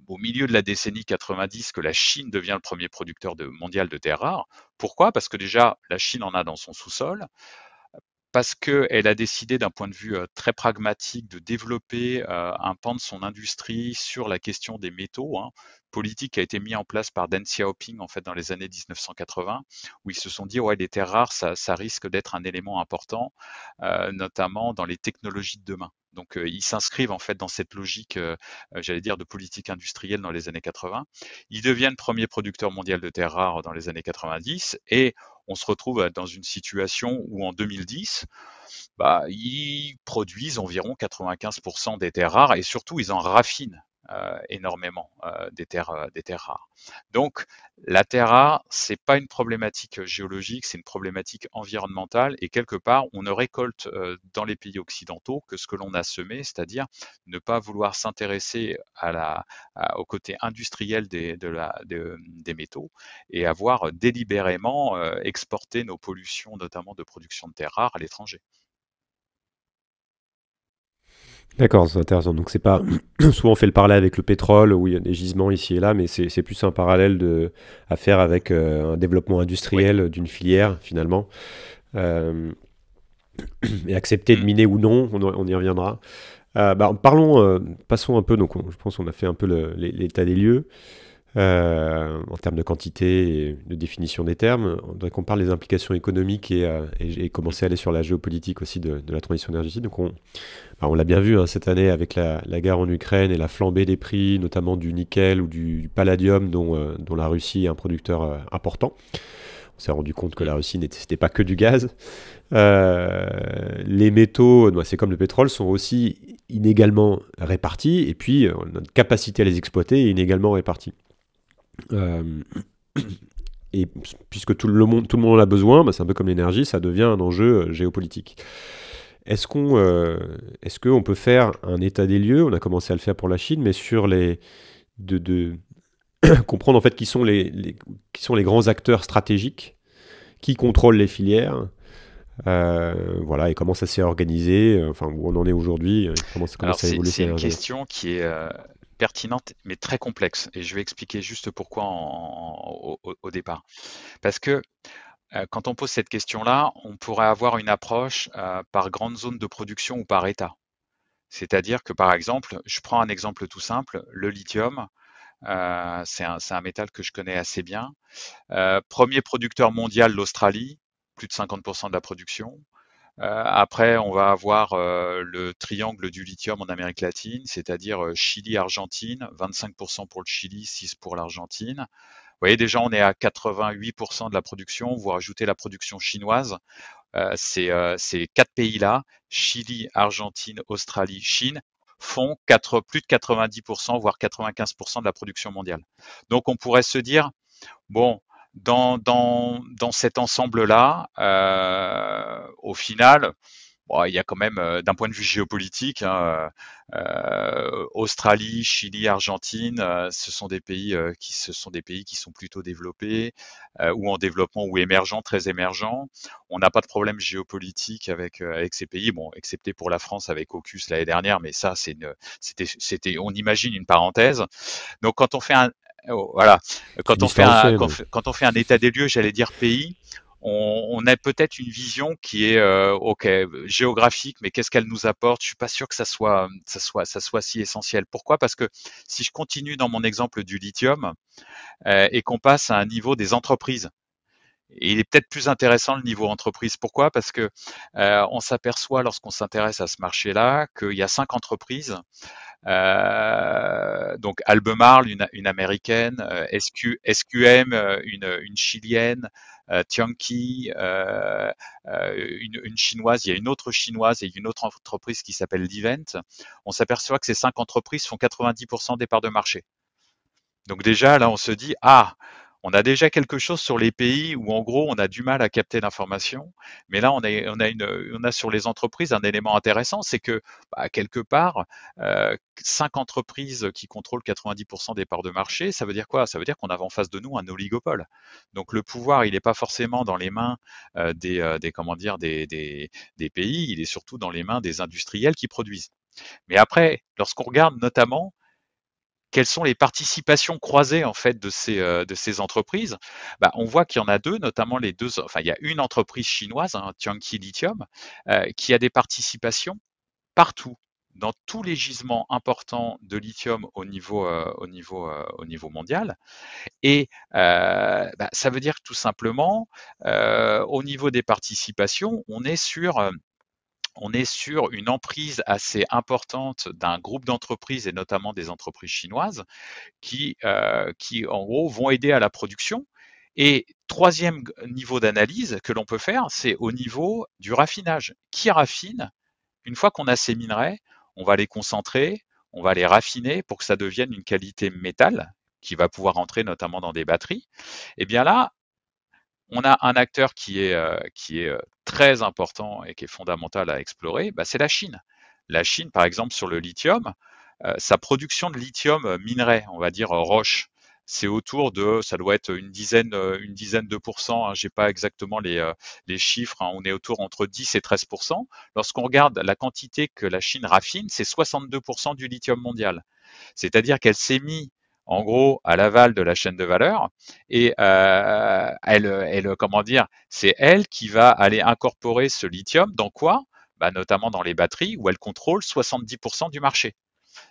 au milieu de la décennie 90 que la Chine devient le premier producteur mondial de terres rares. Pourquoi Parce que déjà, la Chine en a dans son sous-sol parce qu'elle a décidé d'un point de vue euh, très pragmatique de développer euh, un pan de son industrie sur la question des métaux, hein. politique qui a été mise en place par Deng Xiaoping en fait dans les années 1980, où ils se sont dit ouais les terres rares ça, risque d'être un élément important, euh, notamment dans les technologies de demain. Donc ils s'inscrivent en fait dans cette logique, j'allais dire, de politique industrielle dans les années 80. Ils deviennent premier producteur mondial de terres rares dans les années 90 et on se retrouve dans une situation où en 2010, bah, ils produisent environ 95% des terres rares et surtout ils en raffinent euh, énormément euh, des terres, euh, des rares. Donc la terre rare, n'est pas une problématique géologique, c'est une problématique environnementale et quelque part on ne récolte dans les pays occidentaux que ce que l'on a semé, c'est-à-dire ne pas vouloir s'intéresser au côté industriel des métaux et avoir délibérément exporté nos pollutions, notamment de production de terres rares, à l'étranger. D'accord, c'est intéressant. Donc c'est pas souvent on fait le parallèle avec le pétrole où il y a des gisements ici et là, mais c'est plus un parallèle de... à faire avec euh, un développement industriel d'une filière finalement. Euh, et accepter de miner ou non, on, y reviendra. Euh, bah, parlons, passons un peu. Donc je pense qu'on a fait un peu l'état des lieux. Euh, en termes de quantité et de définition des termes. On dirait qu'on parle des implications économiques et, euh, et, commencer à aller sur la géopolitique aussi de, la transition énergétique. Donc on, bah, on l'a bien vu hein, cette année avec la, guerre en Ukraine et la flambée des prix, notamment du nickel ou du, palladium dont, euh, dont la Russie est un producteur important. On s'est rendu compte que la Russie n'était pas que du gaz. les métaux, bah, c'est comme le pétrole, sont aussi inégalement répartis et puis notre capacité à les exploiter est inégalement répartie. Euh, et puisque tout le monde, tout le monde en a besoin, bah, c'est un peu comme l'énergie, ça devient un enjeu euh, géopolitique. Est-ce qu'on euh, est-ce que on peut faire un état des lieux On a commencé à le faire pour la Chine, mais sur les de, de comprendre en fait qui sont les, qui sont les grands acteurs stratégiques, qui contrôlent les filières, voilà, et comment ça s'est organisé, enfin où on en est aujourd'hui, comment, ça C'est une question qui est pertinente, mais très complexe. Et je vais expliquer juste pourquoi au, départ. Parce que euh, quand on pose cette question-là, on pourrait avoir une approche euh, par grande zone de production ou par état. C'est-à-dire que, par exemple, je prends un exemple tout simple, le lithium, euh, c'est un, un, métal que je connais assez bien. premier producteur mondial, l'Australie, plus de 50% de la production. Euh, après, on va avoir euh, le triangle du lithium en Amérique latine, c'est-à-dire euh, Chili-Argentine, 25% pour le Chili, 6% pour l'Argentine. Vous voyez, déjà, on est à 88% de la production. Vous rajoutez la production chinoise. Euh, ces, quatre pays-là, Chili, Argentine, Australie, Chine, font plus de 90%, voire 95% de la production mondiale. Donc on pourrait se dire, bon, dans, dans, dans cet ensemble-là, euh, au final, bon, il y a quand même, euh, d'un point de vue géopolitique, hein, euh, Australie, Chili, Argentine, euh, ce sont des pays euh, qui ce sont des pays qui sont plutôt développés ou en développement ou émergents, très émergents. On n'a pas de problème géopolitique avec avec ces pays, bon, excepté pour la France avec AUKUS l'année dernière, mais ça c'est c'était c'était on imagine une parenthèse. Donc quand on fait un, eh oh, voilà. Euh, quand on, fait un, quand, on fait un état des lieux, j'allais dire pays, on, on a peut-être une vision qui est euh, ok géographique, mais qu'est-ce qu'elle nous apporte Je suis pas sûr que ça soit ça soit ça soit si essentiel. Pourquoi Parce que si je continue dans mon exemple du lithium euh, et qu'on passe à un niveau des entreprises, il est peut-être plus intéressant le niveau entreprise. Pourquoi Parce que on s'aperçoit lorsqu'on s'intéresse à ce marché-là qu'il y a cinq entreprises euh, donc Albemarle, une, américaine, euh, SQ, SQM, euh, une, une chilienne, Tianqi, une, une, chinoise. Il y a une autre chinoise et une autre entreprise qui s'appelle Livent. On s'aperçoit que ces cinq entreprises font 90% des parts de marché. Donc déjà là, on se dit ah on a déjà quelque chose sur les pays où, en gros, on a du mal à capter l'information. Mais là, on a, on, a une, on a sur les entreprises un élément intéressant, c'est que, à bah, quelque part, euh, cinq entreprises qui contrôlent 90% des parts de marché, ça veut dire quoi Ça veut dire qu'on a en face de nous un oligopole. Donc le pouvoir, il n'est pas forcément dans les mains euh, des, euh, des, comment dire, des, des pays, il est surtout dans les mains des industriels qui produisent. Mais après, lorsqu'on regarde notamment quelles sont les participations croisées en fait de ces, euh, de ces entreprises bah, On voit qu'il y en a deux, notamment les deux. Enfin, il y a une entreprise chinoise, hein, Tianqi Lithium, euh, qui a des participations partout dans tous les gisements importants de lithium au niveau, euh, au niveau, au niveau mondial. Et bah, ça veut dire tout simplement, au niveau des participations, on est sur on est sur une emprise assez importante d'un groupe d'entreprises et notamment des entreprises chinoises qui, euh, qui en gros vont aider à la production. Et troisième niveau d'analyse que l'on peut faire, c'est au niveau du raffinage. Qui raffine Une fois qu'on a ces minerais, on va les concentrer, on va les raffiner pour que ça devienne une qualité métal qui va pouvoir entrer notamment dans des batteries. Et eh bien là, on a un acteur qui est, euh, qui est euh, très important et qui est fondamental à explorer, bah, c'est la Chine. La Chine, par exemple, sur le lithium, euh, sa production de lithium minerai, on va dire roche, c'est autour de, ça doit être une dizaine, une dizaine de pourcents, hein, je n'ai pas exactement les, les chiffres, hein, on est autour entre 10 et 13 Lorsqu'on regarde la quantité que la Chine raffine, c'est 62 du lithium mondial. C'est-à-dire qu'elle s'est mise en gros à l'aval de la chaîne de valeur et euh, elle, elle, comment dire, c'est elle qui va aller incorporer ce lithium dans quoi bah, notamment dans les batteries où elle contrôle 70% du marché.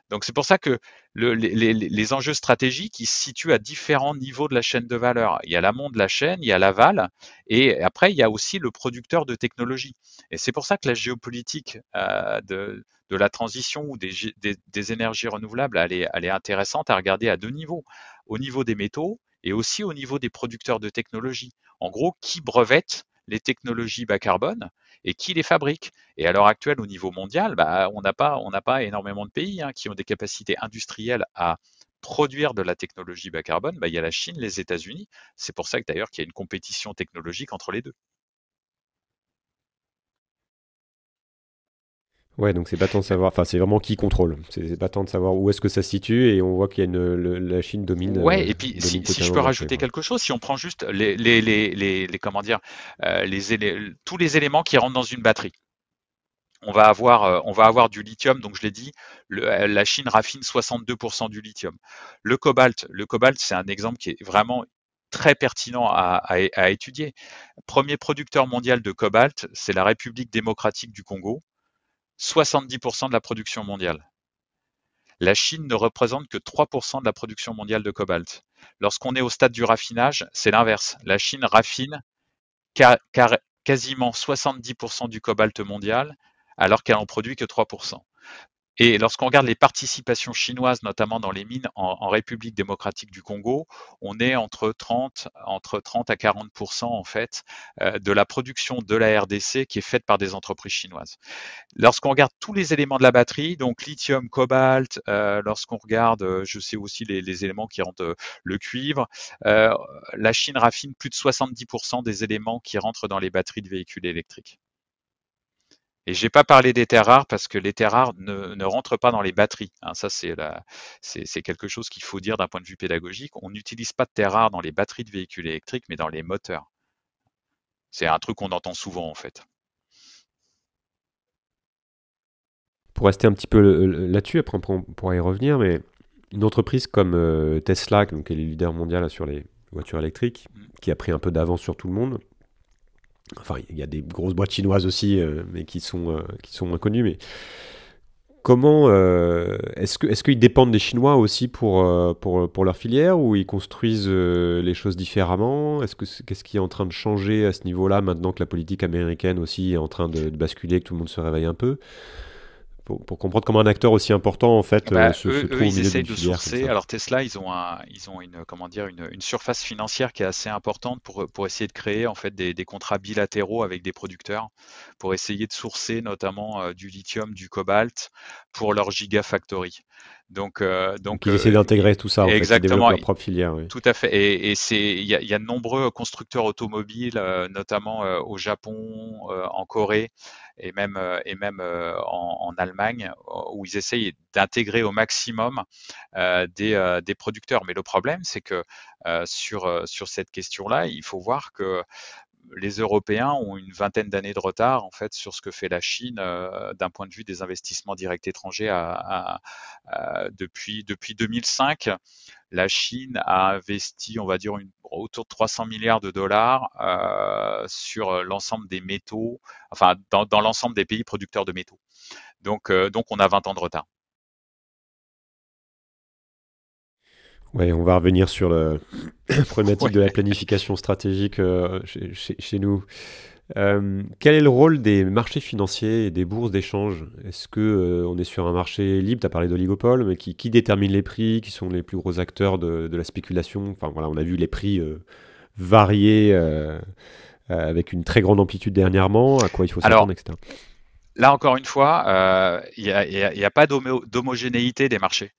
Donc c'est pour ça que les, enjeux stratégiques ils se situent à différents niveaux de la chaîne de valeur. Il y a l'amont de la chaîne, il y a l'aval, et après il y a aussi le producteur de technologie. Et c'est pour ça que la géopolitique euh, de, la transition ou des, énergies renouvelables, elle est, elle est intéressante à regarder à deux niveaux. Au niveau des métaux et aussi au niveau des producteurs de technologie. En gros, qui brevette les technologies bas carbone et qui les fabrique. Et à l'heure actuelle, au niveau mondial, bah, on n'a pas, pas énormément de pays hein, qui ont des capacités industrielles à produire de la technologie bas carbone. Bah, il y a la Chine, les États-Unis. C'est pour ça que d'ailleurs qu'il y a une compétition technologique entre les deux. Ouais, donc c'est battant de savoir, enfin c'est vraiment qui contrôle. C'est battant de savoir où est-ce que ça se situe et on voit qu'il y a une, la Chine domine. Ouais, euh, et puis si, je peux rajouter quelque chose, si on prend juste les, les, les, les, comment dire, euh, les, tous les éléments qui rentrent dans une batterie. On va, avoir, euh, on va avoir, du lithium. Donc je l'ai dit, la Chine raffine 62% du lithium. Le cobalt, le cobalt, c'est un exemple qui est vraiment très pertinent à, à étudier. Premier producteur mondial de cobalt, c'est la République démocratique du Congo. 70% de la production mondiale. La Chine ne représente que 3% de la production mondiale de cobalt. Lorsqu'on est au stade du raffinage, c'est l'inverse. La Chine raffine quasiment 70% du cobalt mondial alors qu'elle en produit que 3%. Et lorsqu'on regarde les participations chinoises, notamment dans les mines en, République démocratique du Congo, on est entre 30, entre 30 à 40 en fait euh, de la production de la RDC qui est faite par des entreprises chinoises. Lorsqu'on regarde tous les éléments de la batterie, donc lithium, cobalt, euh, lorsqu'on regarde, euh, je sais aussi les, éléments qui rentrent, le cuivre, la Chine raffine plus de 70 des éléments qui rentrent dans les batteries de véhicules électriques. Et j'ai pas parlé des terres rares parce que les terres rares ne, rentrent pas dans les batteries. Hein. ça, c'est, quelque chose qu'il faut dire d'un point de vue pédagogique. On n'utilise pas de terres rares dans les batteries de véhicules électriques, mais dans les moteurs. C'est un truc qu'on entend souvent en fait. Pour rester un petit peu là-dessus, après on pourra y revenir, mais une entreprise comme euh, Tesla, qui est le leader mondial sur les voitures électriques, mmh. qui a pris un peu d'avance sur tout le monde, Enfin, il y a des grosses boîtes chinoises aussi, euh, mais qui sont, euh, qui sont moins connues. Mais comment euh, est-ce que est-ce qu'ils dépendent des Chinois aussi pour, pour, pour leur filière ou ils construisent les choses différemment Est-ce que qu'est-ce qui est en train de changer à ce niveau-là maintenant que la politique américaine aussi est en train de, de basculer, que tout le monde se réveille un peu pour, comprendre comment un acteur aussi important en fait se, trouve ils de sourcer. Alors Tesla, ils ont une comment dire une, surface financière qui est assez importante pour, essayer de créer en fait des, contrats bilatéraux avec des producteurs pour essayer de sourcer notamment euh, du lithium, du cobalt pour leur gigafactory. Euh, donc, donc, il euh, d'intégrer tout ça, en exactement. Fait, leur propre filière. Oui. Tout à fait. Et, c'est, il y, a, de nombreux constructeurs automobiles, euh, notamment au Japon, en Corée et même et même en, Allemagne, où ils essayent d'intégrer au maximum des, des producteurs. Mais le problème, c'est que sur sur cette question-là, il faut voir que les Européens ont une vingtaine d'années de retard en fait sur ce que fait la Chine euh, d'un point de vue des investissements directs étrangers. À, depuis depuis 2005, la Chine a investi, on va dire, une, autour de 300 milliards de dollars euh, sur l'ensemble des métaux, enfin dans, l'ensemble des pays producteurs de métaux. Donc euh, donc on a 20 ans de retard. Oui, on va revenir sur la problématique de la planification stratégique euh, chez, nous. Euh, quel est le rôle des marchés financiers et des bourses d'échange Est-ce que euh, on est sur un marché libre Tu as parlé d'oligopole, mais qui, détermine les prix Qui sont les plus gros acteurs de, la spéculation Enfin voilà, on a vu les prix varier avec une très grande amplitude dernièrement. À quoi il faut s'attendre, etc. Là encore une fois, il n'y a, pas d'homogénéité des marchés.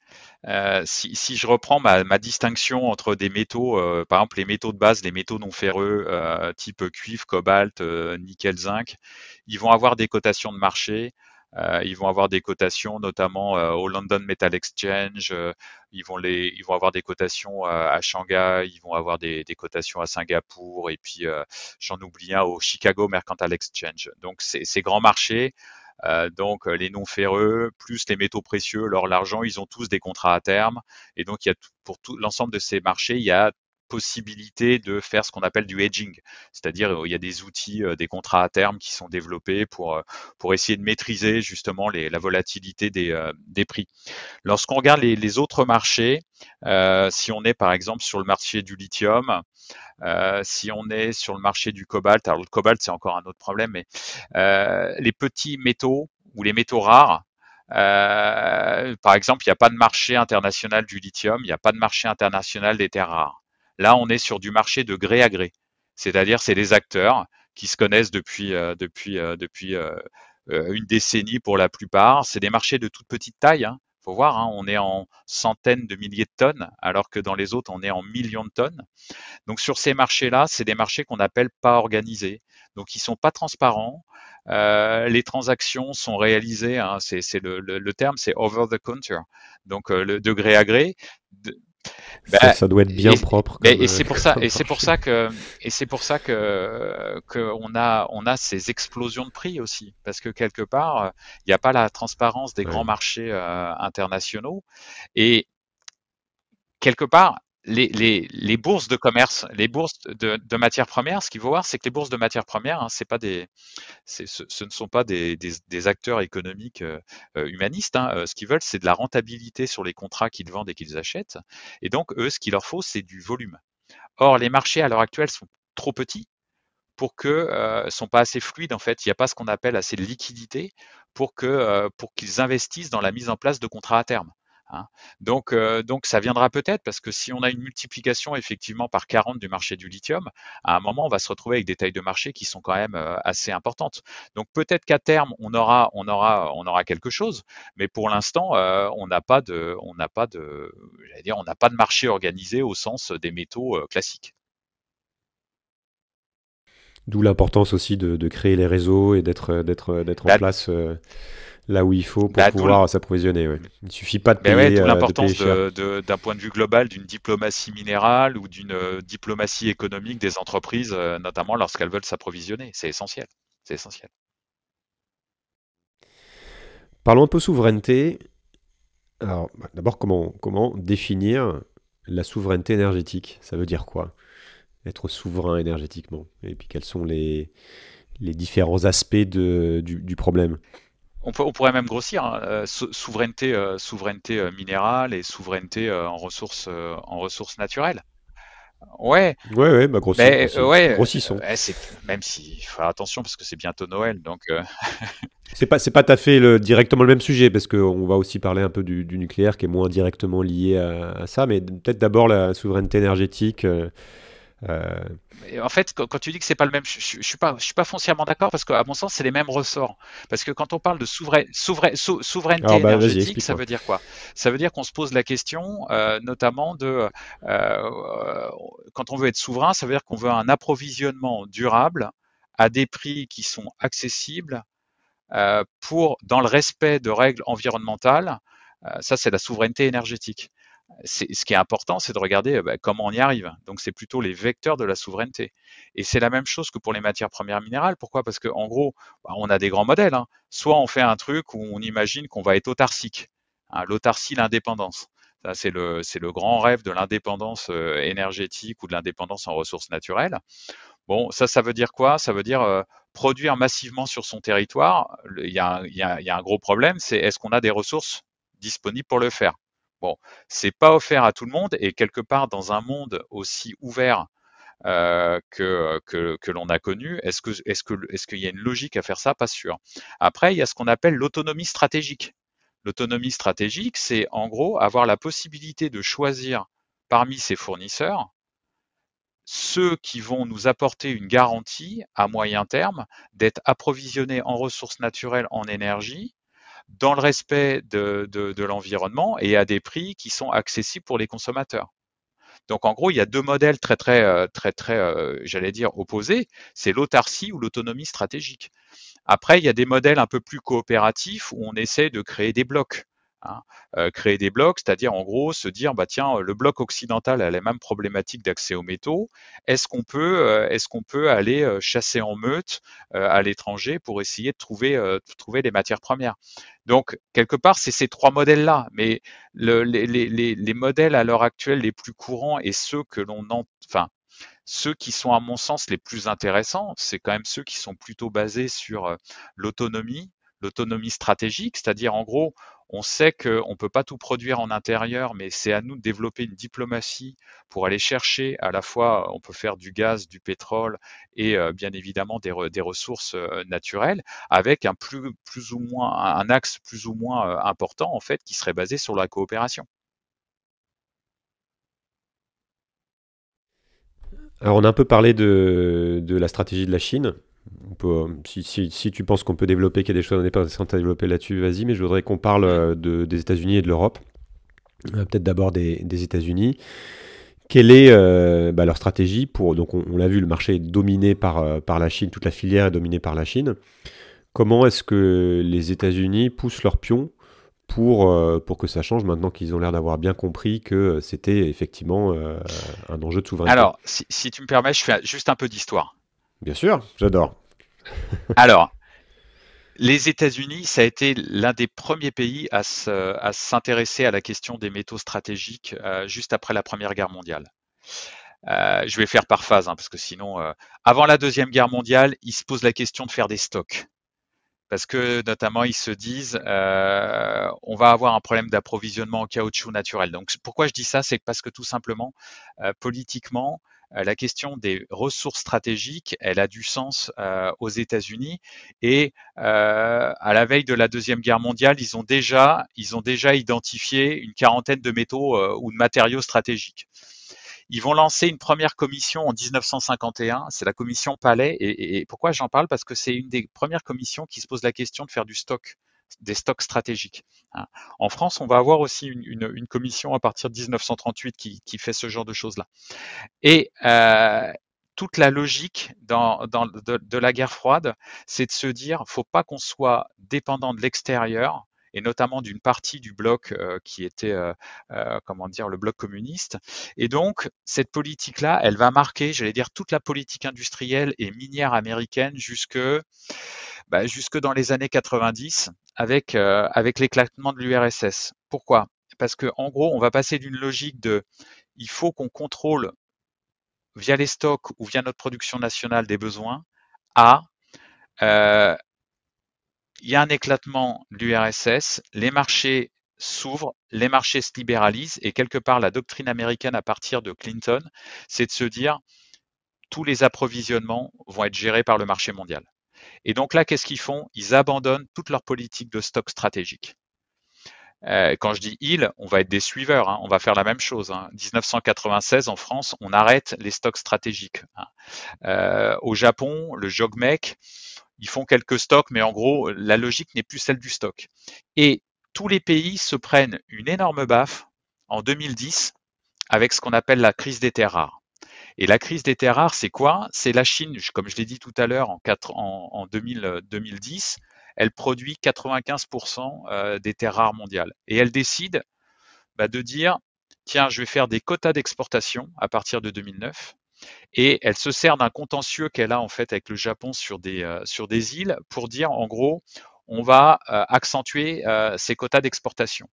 Euh, si, si, je reprends ma, distinction entre des métaux, euh, par exemple les métaux de base, les métaux non ferreux, euh, type cuivre, cobalt, nickel, zinc, ils vont avoir des cotations de marché. ils vont avoir des cotations notamment au London Metal Exchange, ils, vont les, ils vont avoir des cotations à Shanghai, ils vont avoir des, des cotations à Singapour et puis j'en oublie un au Chicago Mercantile Exchange. Donc ces grands marchés, euh, donc euh, les non ferreux, plus les métaux précieux, leur l'argent, ils ont tous des contrats à terme. Et donc il y a pour tout l'ensemble de ces marchés, il y a possibilité de faire ce qu'on appelle du hedging, c'est-à-dire euh, il y a des outils, euh, des contrats à terme qui sont développés pour, euh, pour essayer de maîtriser justement la volatilité des, des prix. Lorsqu'on regarde les, autres marchés, si on est par exemple sur le marché du lithium, si on est sur le marché du cobalt, alors le cobalt c'est encore un autre problème, mais les petits métaux ou les métaux rares, par exemple, il n'y a pas de marché international du lithium, il n'y a pas de marché international des terres rares. Là, on est sur du marché de gré à gré. C'est-à-dire, c'est des acteurs qui se connaissent depuis, euh, depuis, euh, depuis euh, une décennie pour la plupart. C'est des marchés de toute petite taille. Hein. Faut voir, hein, on est en centaines de milliers de tonnes, alors que dans les autres, on est en millions de tonnes. Donc sur ces marchés-là, c'est des marchés qu'on appelle pas organisés. Donc ils sont pas transparents. les transactions sont réalisées, hein, c'est le, terme, c'est over the counter, donc le, de gré à gré. Ben, ça, doit être bien propre. Ben, et, c'est pour euh, ça, et c'est pour ça que, et c'est pour ça que, que on a, on a ces explosions de prix aussi, parce que quelque part, il n'y a pas la transparence des grands marchés euh, internationaux, et quelque part, les, bourses de commerce, les bourses de, matières premières, ce qu'il faut voir, c'est que les bourses de matières premières, hein, pas des, ce, ne sont pas des, acteurs économiques euh, euh, humanistes. Hein. Euh, ce qu'ils veulent, c'est de la rentabilité sur les contrats qu'ils vendent et qu'ils achètent. Et donc, eux, ce qu'il leur faut, c'est du volume. Or, les marchés à l'heure actuelle sont trop petits pour que ne sont pas assez fluides en fait. Il n'y a pas ce qu'on appelle assez de liquidité pour que pour qu'ils investissent dans la mise en place de contrats à terme. Hein. Donc, euh, donc ça viendra peut-être parce que si on a une multiplication effectivement par 40 du marché du lithium, à un moment on va se retrouver avec des tailles de marché qui sont quand même euh, assez importantes. Donc peut-être qu'à terme on aura, on aura, on aura quelque chose, mais pour l'instant euh, on n'a pas de, on n'a pas de, dire, on n'a pas de marché organisé au sens des métaux classiques. D'où l'importance aussi de, créer les réseaux et d'être d'être d'être en bah, place là où il faut pour bah, pouvoir s'approvisionner. Il ne suffit pas de payer. Ouais, euh, l'importance d'un point de vue global d'une diplomatie minérale ou d'une euh, diplomatie économique des entreprises, euh, notamment lorsqu'elles veulent s'approvisionner. C'est essentiel. C'est essentiel. Parlons un peu souveraineté. Alors, bah, d'abord, comment, comment définir la souveraineté énergétique Ça veut dire quoi Être souverain énergétiquement Et puis, quels sont les, les différents aspects de, du, du problème on, pourrait même grossir hein. euh, souveraineté, euh, souveraineté euh, minérale et souveraineté en ressources, en ressources naturelles. Ouais. Ouais, ouais, bah, grossissons. Mais, eh, même si, faut faire attention parce que c'est bientôt Noël, donc. n'est c'est pas, c'est pas tout à fait le, directement le même sujet parce qu'on va aussi parler un peu du, nucléaire qui est moins directement lié à, ça, mais peut-être d'abord la souveraineté énergétique. Euh, en fait, quand tu dis que c'est pas le même, je, ne suis pas, je suis pas foncièrement d'accord parce qu'à mon sens, c'est les mêmes ressorts. Parce que quand on parle de souverain, souveraineté ah, bah, énergétique, ça veut dire quoi Ça veut dire qu'on se pose la question, euh, notamment de, euh, quand on veut être souverain, ça veut dire qu'on veut un approvisionnement durable à des prix qui sont accessibles pour, dans le respect de règles environnementales. ça, c'est la souveraineté énergétique ce qui est important, c'est de regarder euh, bah, comment on y arrive. Donc, c'est plutôt les vecteurs de la souveraineté. Et c'est la même chose que pour les matières premières minérales. Pourquoi Parce qu'en gros, bah, on a des grands modèles. Hein. Soit on fait un truc où on imagine qu'on va être autarcique. Hein, l'autarcie, l'indépendance. C'est le, grand rêve de l'indépendance euh, énergétique ou de l'indépendance en ressources naturelles. Bon, ça, ça veut dire quoi Ça veut dire euh, produire massivement sur son territoire. il y a un gros problème, c'est est-ce qu'on a des ressources disponibles pour le faire Bon, c'est pas offert à tout le monde et quelque part dans un monde aussi ouvert euh, que, l'on a connu. Est-ce est est-ce qu'il y a une logique à faire ça Pas sûr. Après, il y a ce qu'on appelle l'autonomie stratégique. L'autonomie stratégique, c'est en gros avoir la possibilité de choisir parmi ses fournisseurs ceux qui vont nous apporter une garantie à moyen terme d'être approvisionnés en ressources naturelles, en énergie dans le respect de, l'environnement et à des prix qui sont accessibles pour les consommateurs. Donc en gros, il y a deux modèles très très euh, très très, euh, j'allais dire opposés, c'est l'autarcie ou l'autonomie stratégique. Après, il y a des modèles un peu plus coopératifs où on essaie de créer des blocs. Hein, euh, créer des blocs, c'est-à-dire en gros se dire bah tiens le bloc occidental a les mêmes problématiques d'accès aux métaux. Est-ce qu'on peut euh, est-ce qu'on peut aller euh, chasser en meute à l'étranger pour essayer de trouver trouver des matières premières. Donc quelque part c'est ces trois modèles là, mais le, les, les, les, modèles à l'heure actuelle les plus courants et ceux que l'on enfin ceux qui sont à mon sens les plus intéressants, c'est quand même ceux qui sont plutôt basés sur l'autonomie, l'autonomie stratégique, c'est-à-dire en gros, on sait qu'on ne peut pas tout produire en intérieur, mais c'est à nous de développer une diplomatie pour aller chercher à la fois, on peut faire du gaz, du pétrole et euh, bien évidemment des, ressources euh, naturelles, avec un plus, ou moins un axe plus ou moins euh, important en fait qui serait basé sur la coopération. Alors on a un peu parlé de la stratégie de la Chine. Euh, si, tu penses qu'on peut développer, qu'il y a des choses intéressant à développer là-dessus, vas-y, mais je voudrais qu'on parle euh, des États-Unis et de l'Europe. Euh, peut-être d'abord des, États-Unis. Quelle est bah, leur stratégie pour. Donc, on, l'a vu, le marché est dominé par, la Chine, toute la filière est dominée par la Chine. Comment est-ce que les États-Unis poussent leurs pions pour, que ça change maintenant qu'ils ont l'air d'avoir bien compris que c'était effectivement un enjeu de souveraineté Alors, si, tu me permets, je fais juste un peu d'histoire. Bien sûr, j'adore. Alors, les États-Unis, ça a été l'un des premiers pays à s'intéresser à, la question des métaux stratégiques euh, juste après la Première Guerre mondiale. Euh, je vais faire par phase, hein, parce que sinon, euh, avant la Deuxième Guerre mondiale, ils se posent la question de faire des stocks. Parce que notamment, ils se disent, on va avoir un problème d'approvisionnement en caoutchouc naturel. Donc, pourquoi je dis ça C'est parce que tout simplement, politiquement, euh, la question des ressources stratégiques, elle a du sens euh, aux États-Unis et euh, à la veille de la deuxième guerre mondiale, ils ont déjà ils ont déjà identifié une quarantaine de métaux ou de matériaux stratégiques. Ils vont lancer une première commission en 1951, c'est la commission Palais. Et, et pourquoi j'en parle Parce que c'est une des premières commissions qui se pose la question de faire du stock des stocks stratégiques. Hein. En France, on va avoir aussi une, commission à partir de 1938 qui, fait ce genre de choses-là. Et euh, toute la logique de, la guerre froide, c'est de se dire, faut pas qu'on soit dépendant de l'extérieur et notamment d'une partie du bloc euh, qui était, euh, comment dire, le bloc communiste. Et donc, cette politique-là, elle va marquer, j'allais dire, toute la politique industrielle et minière américaine jusque, bah, jusque dans les années 90 avec, euh, avec l'éclatement de l'URSS. Pourquoi Parce que en gros, on va passer d'une logique de il faut qu'on contrôle via les stocks ou via notre production nationale des besoins à euh, il y a un éclatement de l'URSS, les marchés s'ouvrent, les marchés se libéralisent et quelque part la doctrine américaine à partir de Clinton, c'est de se dire tous les approvisionnements vont être gérés par le marché mondial. Et donc là, qu'est-ce qu'ils font Ils abandonnent toute leur politique de stock stratégique. Euh, quand je dis ils, on va être des suiveurs, hein. on va faire la même chose. Hein. 1996 en France, on arrête les stocks stratégiques. Hein. Euh, au Japon, le Jogmec, ils font quelques stocks, mais en gros, la logique n'est plus celle du stock. Et tous les pays se prennent une énorme baffe en 2010 avec ce qu'on appelle la crise des terres rares. Et la crise des terres rares, c'est quoi C'est la Chine, comme je l'ai dit tout à l'heure, en, en, en 2010, euh, elle produit 95% euh, des terres rares mondiales. Et elle décide bah, de dire, tiens, je vais faire des quotas d'exportation à partir de 2009. Et elle se sert d'un contentieux qu'elle a en fait avec le Japon sur des, euh, sur des îles pour dire en gros, on va accentuer ces quotas d'exportation.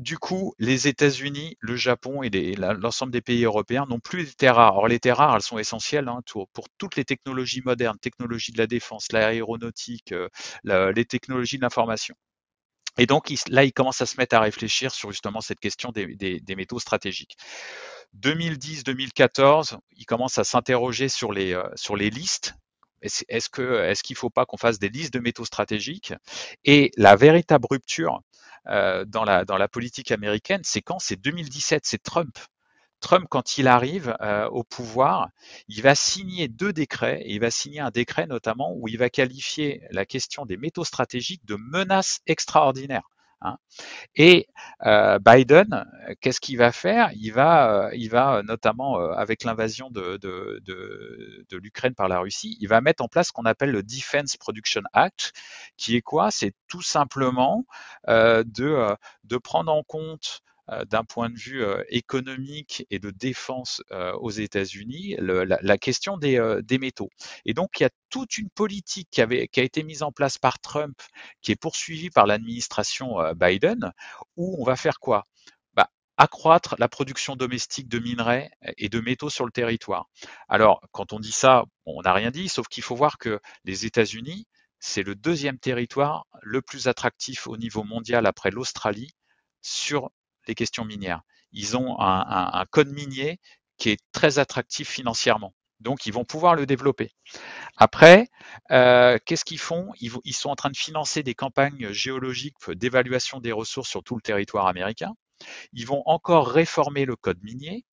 Du coup, les États-Unis, le Japon et l'ensemble des pays européens n'ont plus les terres rares. Or, les terres rares, elles sont essentielles hein, pour, toutes les technologies modernes, technologies de la défense, l'aéronautique, euh, les technologies de l'information. Et donc, là, ils commencent à se mettre à réfléchir sur justement cette question des, métaux stratégiques. 2010-2014, ils commencent à s'interroger sur les euh, listes est-ce est-ce qu'il ne faut pas qu'on fasse des listes de métaux stratégiques Et la véritable rupture euh, dans la politique américaine, c'est quand C'est 2017, c'est Trump. Trump, quand il arrive euh, au pouvoir, il va signer deux décrets. Et il va signer un décret notamment où il va qualifier la question des métaux stratégiques de menace extraordinaire. Hein. Et euh, Biden, qu'est-ce qu'il va faire Il va, euh, il va euh, notamment euh, avec l'invasion de, de, de, de l'Ukraine par la Russie, il va mettre en place ce qu'on appelle le Defense Production Act, qui est quoi C'est tout simplement de, de prendre en compte euh, d'un point de vue euh, économique et de défense euh, aux États-Unis la, question des, métaux. Et donc il y a toute une politique qui, avait, qui a été mise en place par Trump, qui est poursuivie par l'administration Biden, où on va faire quoi bah, accroître la production domestique de minerais et de métaux sur le territoire. Alors, quand on dit ça, on n'a rien dit, sauf qu'il faut voir que les États-Unis, c'est le deuxième territoire le plus attractif au niveau mondial après l'Australie sur des questions minières. Ils ont un, code minier qui est très attractif financièrement. Donc, ils vont pouvoir le développer. Après, euh, qu'est-ce qu'ils font ils, ils, sont en train de financer des campagnes géologiques d'évaluation des ressources sur tout le territoire américain. Ils vont encore réformer le code minier.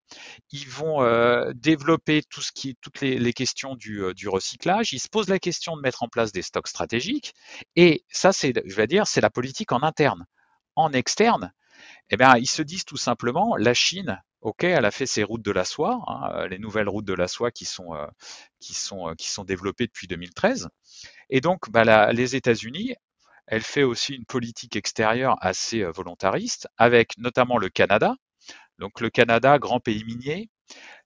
Ils vont euh, développer tout ce qui, toutes les, questions du, euh, du, recyclage. Ils se posent la question de mettre en place des stocks stratégiques. Et ça, c'est, je vais dire, c'est la politique en interne. En externe, eh bien, ils se disent tout simplement, la Chine, ok, elle a fait ses routes de la soie, hein, euh, les nouvelles routes de la soie qui sont, euh, qui sont, euh, qui sont développées depuis 2013. Et donc, bah, les États-Unis, elle fait aussi une politique extérieure assez volontariste, avec notamment le Canada, donc le Canada, grand pays minier.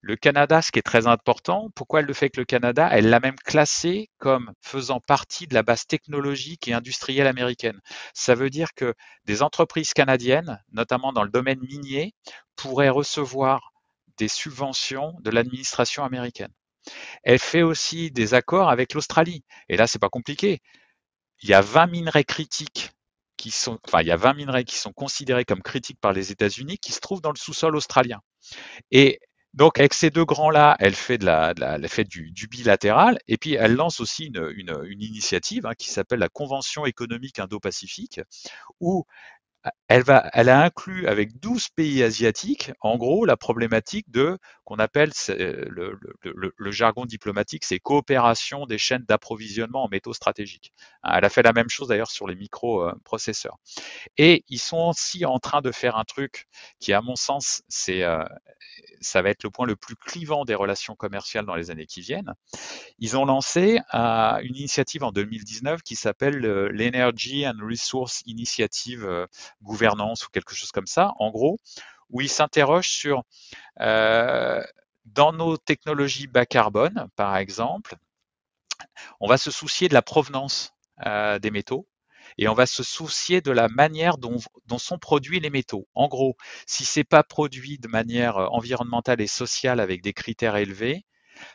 Le Canada, ce qui est très important, pourquoi elle le fait que le Canada Elle l'a même classé comme faisant partie de la base technologique et industrielle américaine. Ça veut dire que des entreprises canadiennes, notamment dans le domaine minier, pourraient recevoir des subventions de l'administration américaine. Elle fait aussi des accords avec l'Australie. Et là, c'est pas compliqué. Il y a 20 minerais critiques qui sont, enfin, il y a 20 minerais qui sont considérés comme critiques par les États-Unis qui se trouvent dans le sous-sol australien. Et donc, avec ces deux grands-là, elle fait, de la, du, bilatéral et puis elle lance aussi une, initiative hein, qui s'appelle la Convention économique indo-pacifique où elle, va, elle a inclus avec 12 pays asiatiques, en gros, la problématique de qu'on appelle euh, le, jargon diplomatique, c'est coopération des chaînes d'approvisionnement en métaux stratégiques. Hein, elle a fait la même chose d'ailleurs sur les microprocesseurs. Et ils sont aussi en train de faire un truc qui, à mon sens, c'est euh, ça va être le point le plus clivant des relations commerciales dans les années qui viennent. Ils ont lancé euh, une initiative en 2019 qui s'appelle l'Energy and Resource Initiative gouvernance ou quelque chose comme ça, en gros, où il s'interroge sur euh, dans nos technologies bas carbone, par exemple, on va se soucier de la provenance euh, des métaux et on va se soucier de la manière dont, dont sont produits les métaux. En gros, si c'est pas produit de manière euh, environnementale et sociale avec des critères élevés,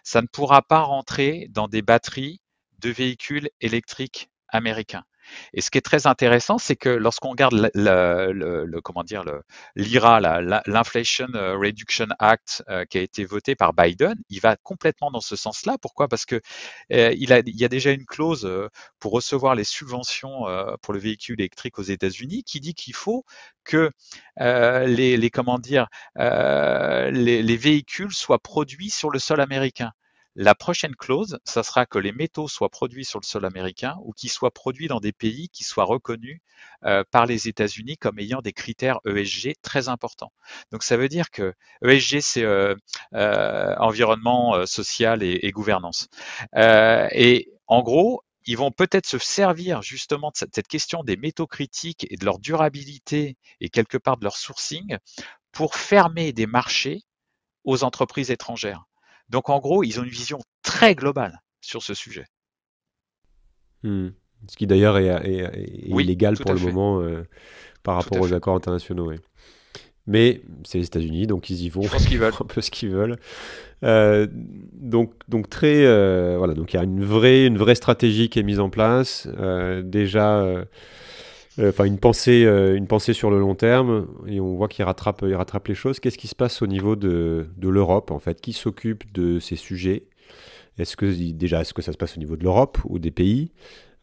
ça ne pourra pas rentrer dans des batteries de véhicules électriques américains. Et ce qui est très intéressant, c'est que lorsqu'on regarde le, comment dire l'IRA, l'Inflation euh, Reduction Act euh, qui a été voté par Biden, il va complètement dans ce sens-là. Pourquoi Parce qu'il euh, y a déjà une clause pour recevoir les subventions pour le véhicule électrique aux États-Unis qui dit qu'il faut que les, comment dire les véhicules soient produits sur le sol américain. La prochaine clause, ça sera que les métaux soient produits sur le sol américain ou qu'ils soient produits dans des pays qui soient reconnus euh, par les États-Unis comme ayant des critères ESG très importants. Donc ça veut dire que ESG, c'est euh, euh, environnement, social et gouvernance. et en gros, ils vont peut-être se servir justement de cette question des métaux critiques et de leur durabilité et quelque part de leur sourcing pour fermer des marchés aux entreprises étrangères. Donc en gros, ils ont une vision très globale sur ce sujet. Hmm. Ce qui d'ailleurs est, illégal pour le moment euh, par rapport aux accords internationaux. Mais c'est les États-Unis, donc ils y vont. Ils veulent. un peu ce qu'ils veulent. Euh, donc, donc très euh, voilà, donc il y a une vraie, une vraie stratégie qui est mise en place. déjà euh, enfin une pensée, euh, une pensée sur le long terme, et on voit qu'il rattrape, il rattrape les choses. Qu'est-ce qui se passe au niveau de, l'Europe en fait Qui s'occupe de ces sujets Est-ce que déjà, est-ce que ça se passe au niveau de l'Europe ou des pays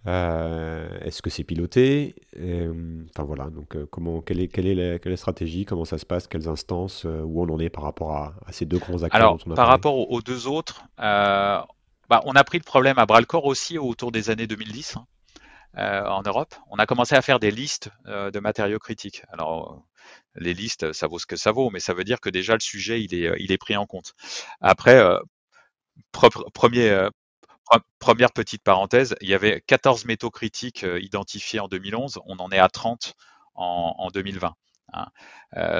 euh, Est-ce que c'est piloté Enfin voilà, donc comment, quelle est, la, stratégie Comment ça se passe Quelles instances Où on en est par rapport à, ces deux grands acteurs par rapport aux, deux autres. Bah, on a pris le problème à bras le corps aussi autour des années 2010. Euh, en Europe, on a commencé à faire des listes euh, de matériaux critiques. Alors, euh, les listes, ça vaut ce que ça vaut, mais ça veut dire que déjà le sujet, il est, il est pris en compte. Après, premier, première petite parenthèse, il y avait 14 métaux critiques identifiés en 2011, on en est à 30 en, 2020. Hein.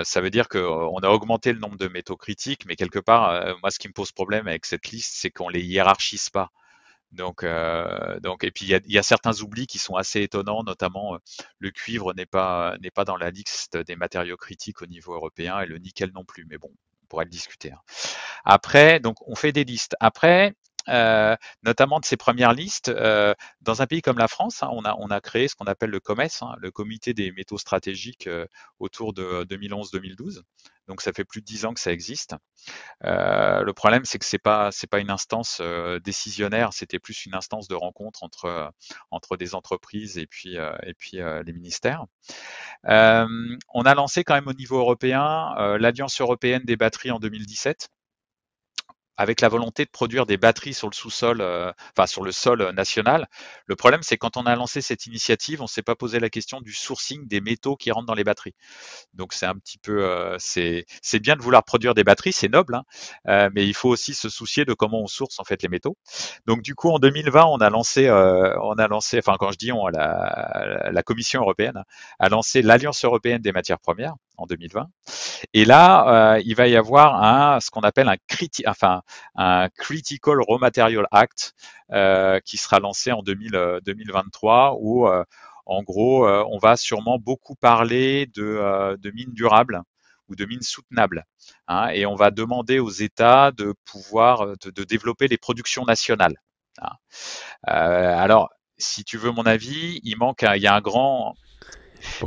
ça veut dire qu'on a augmenté le nombre de métaux critiques, mais quelque part, moi, ce qui me pose problème avec cette liste, c'est qu'on les hiérarchise pas. Donc, euh, donc, et puis il y a, certains oublis qui sont assez étonnants, notamment euh, le cuivre n'est pas n'est pas dans la liste des matériaux critiques au niveau européen et le nickel non plus. Mais bon, on pourrait le discuter. Hein. Après, donc on fait des listes. Après, euh, notamment de ces premières listes. Euh, dans un pays comme la France, hein, on, a, créé ce qu'on appelle le COMES, hein, le Comité des métaux stratégiques, euh, autour de 2011-2012. Donc ça fait plus de dix ans que ça existe. le problème, c'est que c'est pas pas une instance décisionnaire, c'était plus une instance de rencontre entre entre des entreprises et et puis les ministères. on a lancé quand même au niveau européen l'Alliance européenne des batteries en 2017 avec la volonté de produire des batteries sur le sous-sol, euh, enfin sur le sol euh, national. Le problème, c'est quand on a lancé cette initiative, on ne s'est pas posé la question du sourcing des métaux qui rentrent dans les batteries. Donc c'est un petit peu, euh, c'est bien de vouloir produire des batteries, c'est noble, hein, mais il faut aussi se soucier de comment on source en fait les métaux. Donc du coup, en 2020, on a lancé, on a lancé, enfin quand je dis on, la Commission européenne hein, a lancé l'Alliance européenne des matières premières, 2020. Et là, euh, il va y avoir un, ce qu'on appelle un, enfin, un Critical Raw Material Act euh, qui sera lancé en 2023 euh, où, en gros, on va sûrement beaucoup parler de, mines durables ou de mines soutenables. Hein, et on va demander aux États de pouvoir de, développer les productions nationales. Hein. alors, si tu veux mon avis, il manque, il y a un grand,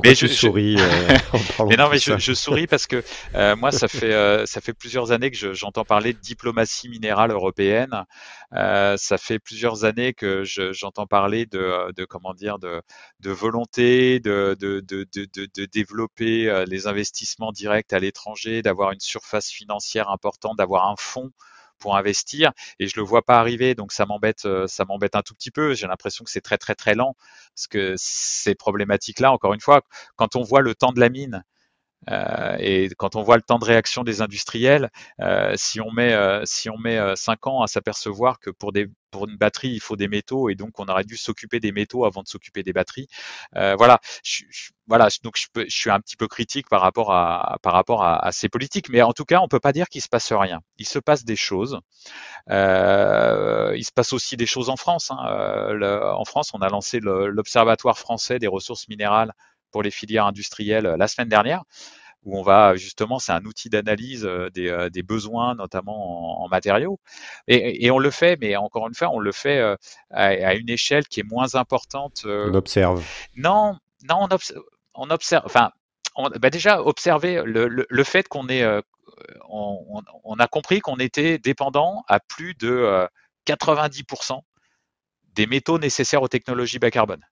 mais je souris. Euh, non, mais je, souris parce que euh, moi, ça fait euh, ça fait plusieurs années que j'entends parler de diplomatie minérale européenne. ça fait plusieurs années que j'entends parler de, de, comment dire de, de volonté de, de, de développer les investissements directs à l'étranger, d'avoir une surface financière importante, d'avoir un fonds pour investir et je le vois pas arriver donc ça m'embête euh, ça m'embête un tout petit peu j'ai l'impression que c'est très très très lent parce que ces problématiques là encore une fois quand on voit le temps de la mine euh, et quand on voit le temps de réaction des industriels, euh, si on met, si on met 5 ans à s'apercevoir que pour des pour une batterie, il faut des métaux et donc on aurait dû s'occuper des métaux avant de s'occuper des batteries. Euh, voilà, je, voilà, donc je, suis un petit peu critique par rapport à par rapport à, ces politiques, mais en tout cas, on peut pas dire qu'il se passe rien. Il se passe des choses. Euh, il se passe aussi des choses en France. Hein. Euh, en France, on a lancé l'Observatoire français des ressources minérales pour les filières industrielles la semaine dernière où on va justement, c'est un outil d'analyse euh, euh, des, besoins, notamment en, matériaux. Et, on le fait, mais encore une fois, on le fait euh, à, une échelle qui est moins importante. On observe. Non, non, on, observe. Enfin, on, bah, déjà observer le, fait qu'on est, on, a compris qu'on était dépendant à plus de 90% des métaux nécessaires aux technologies bas carbone.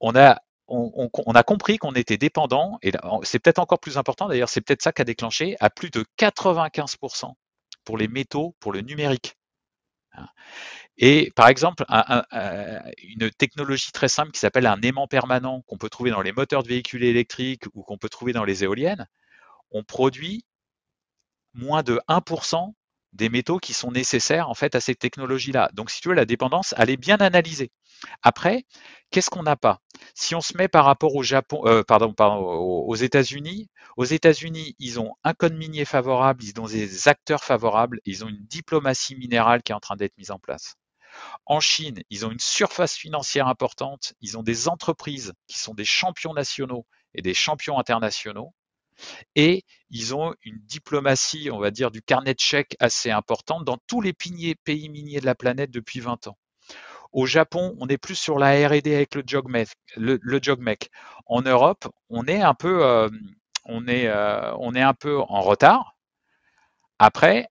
On a on, a compris qu'on était dépendant, et c'est peut-être encore plus important d'ailleurs, c'est peut-être ça qui a déclenché, à plus de 95% pour les métaux, pour le numérique. Hein. Et par exemple, euh, une technologie très simple qui s'appelle un aimant permanent qu'on peut trouver dans les moteurs de véhicules électriques ou qu'on peut trouver dans les éoliennes, on produit moins de 1% des métaux qui sont nécessaires en fait à ces technologies-là. Donc si tu veux, la dépendance, elle est bien analysée. Après, qu'est-ce qu'on n'a pas Si on se met par rapport au Japon, euh, aux États-Unis, aux États-Unis, ils ont un code minier favorable, ils ont des acteurs favorables, ils ont une diplomatie minérale qui est en train d'être mise en place. En Chine, ils ont une surface financière importante, ils ont des entreprises qui sont des champions nationaux et des champions internationaux. Et ils ont une diplomatie, on va dire, du carnet de chèques assez importante dans tous les pays miniers de la planète depuis 20 ans. Au Japon, on est plus sur la RD avec le jogmec. En Europe, on est un peu, euh, euh, on est, un peu en retard. Après,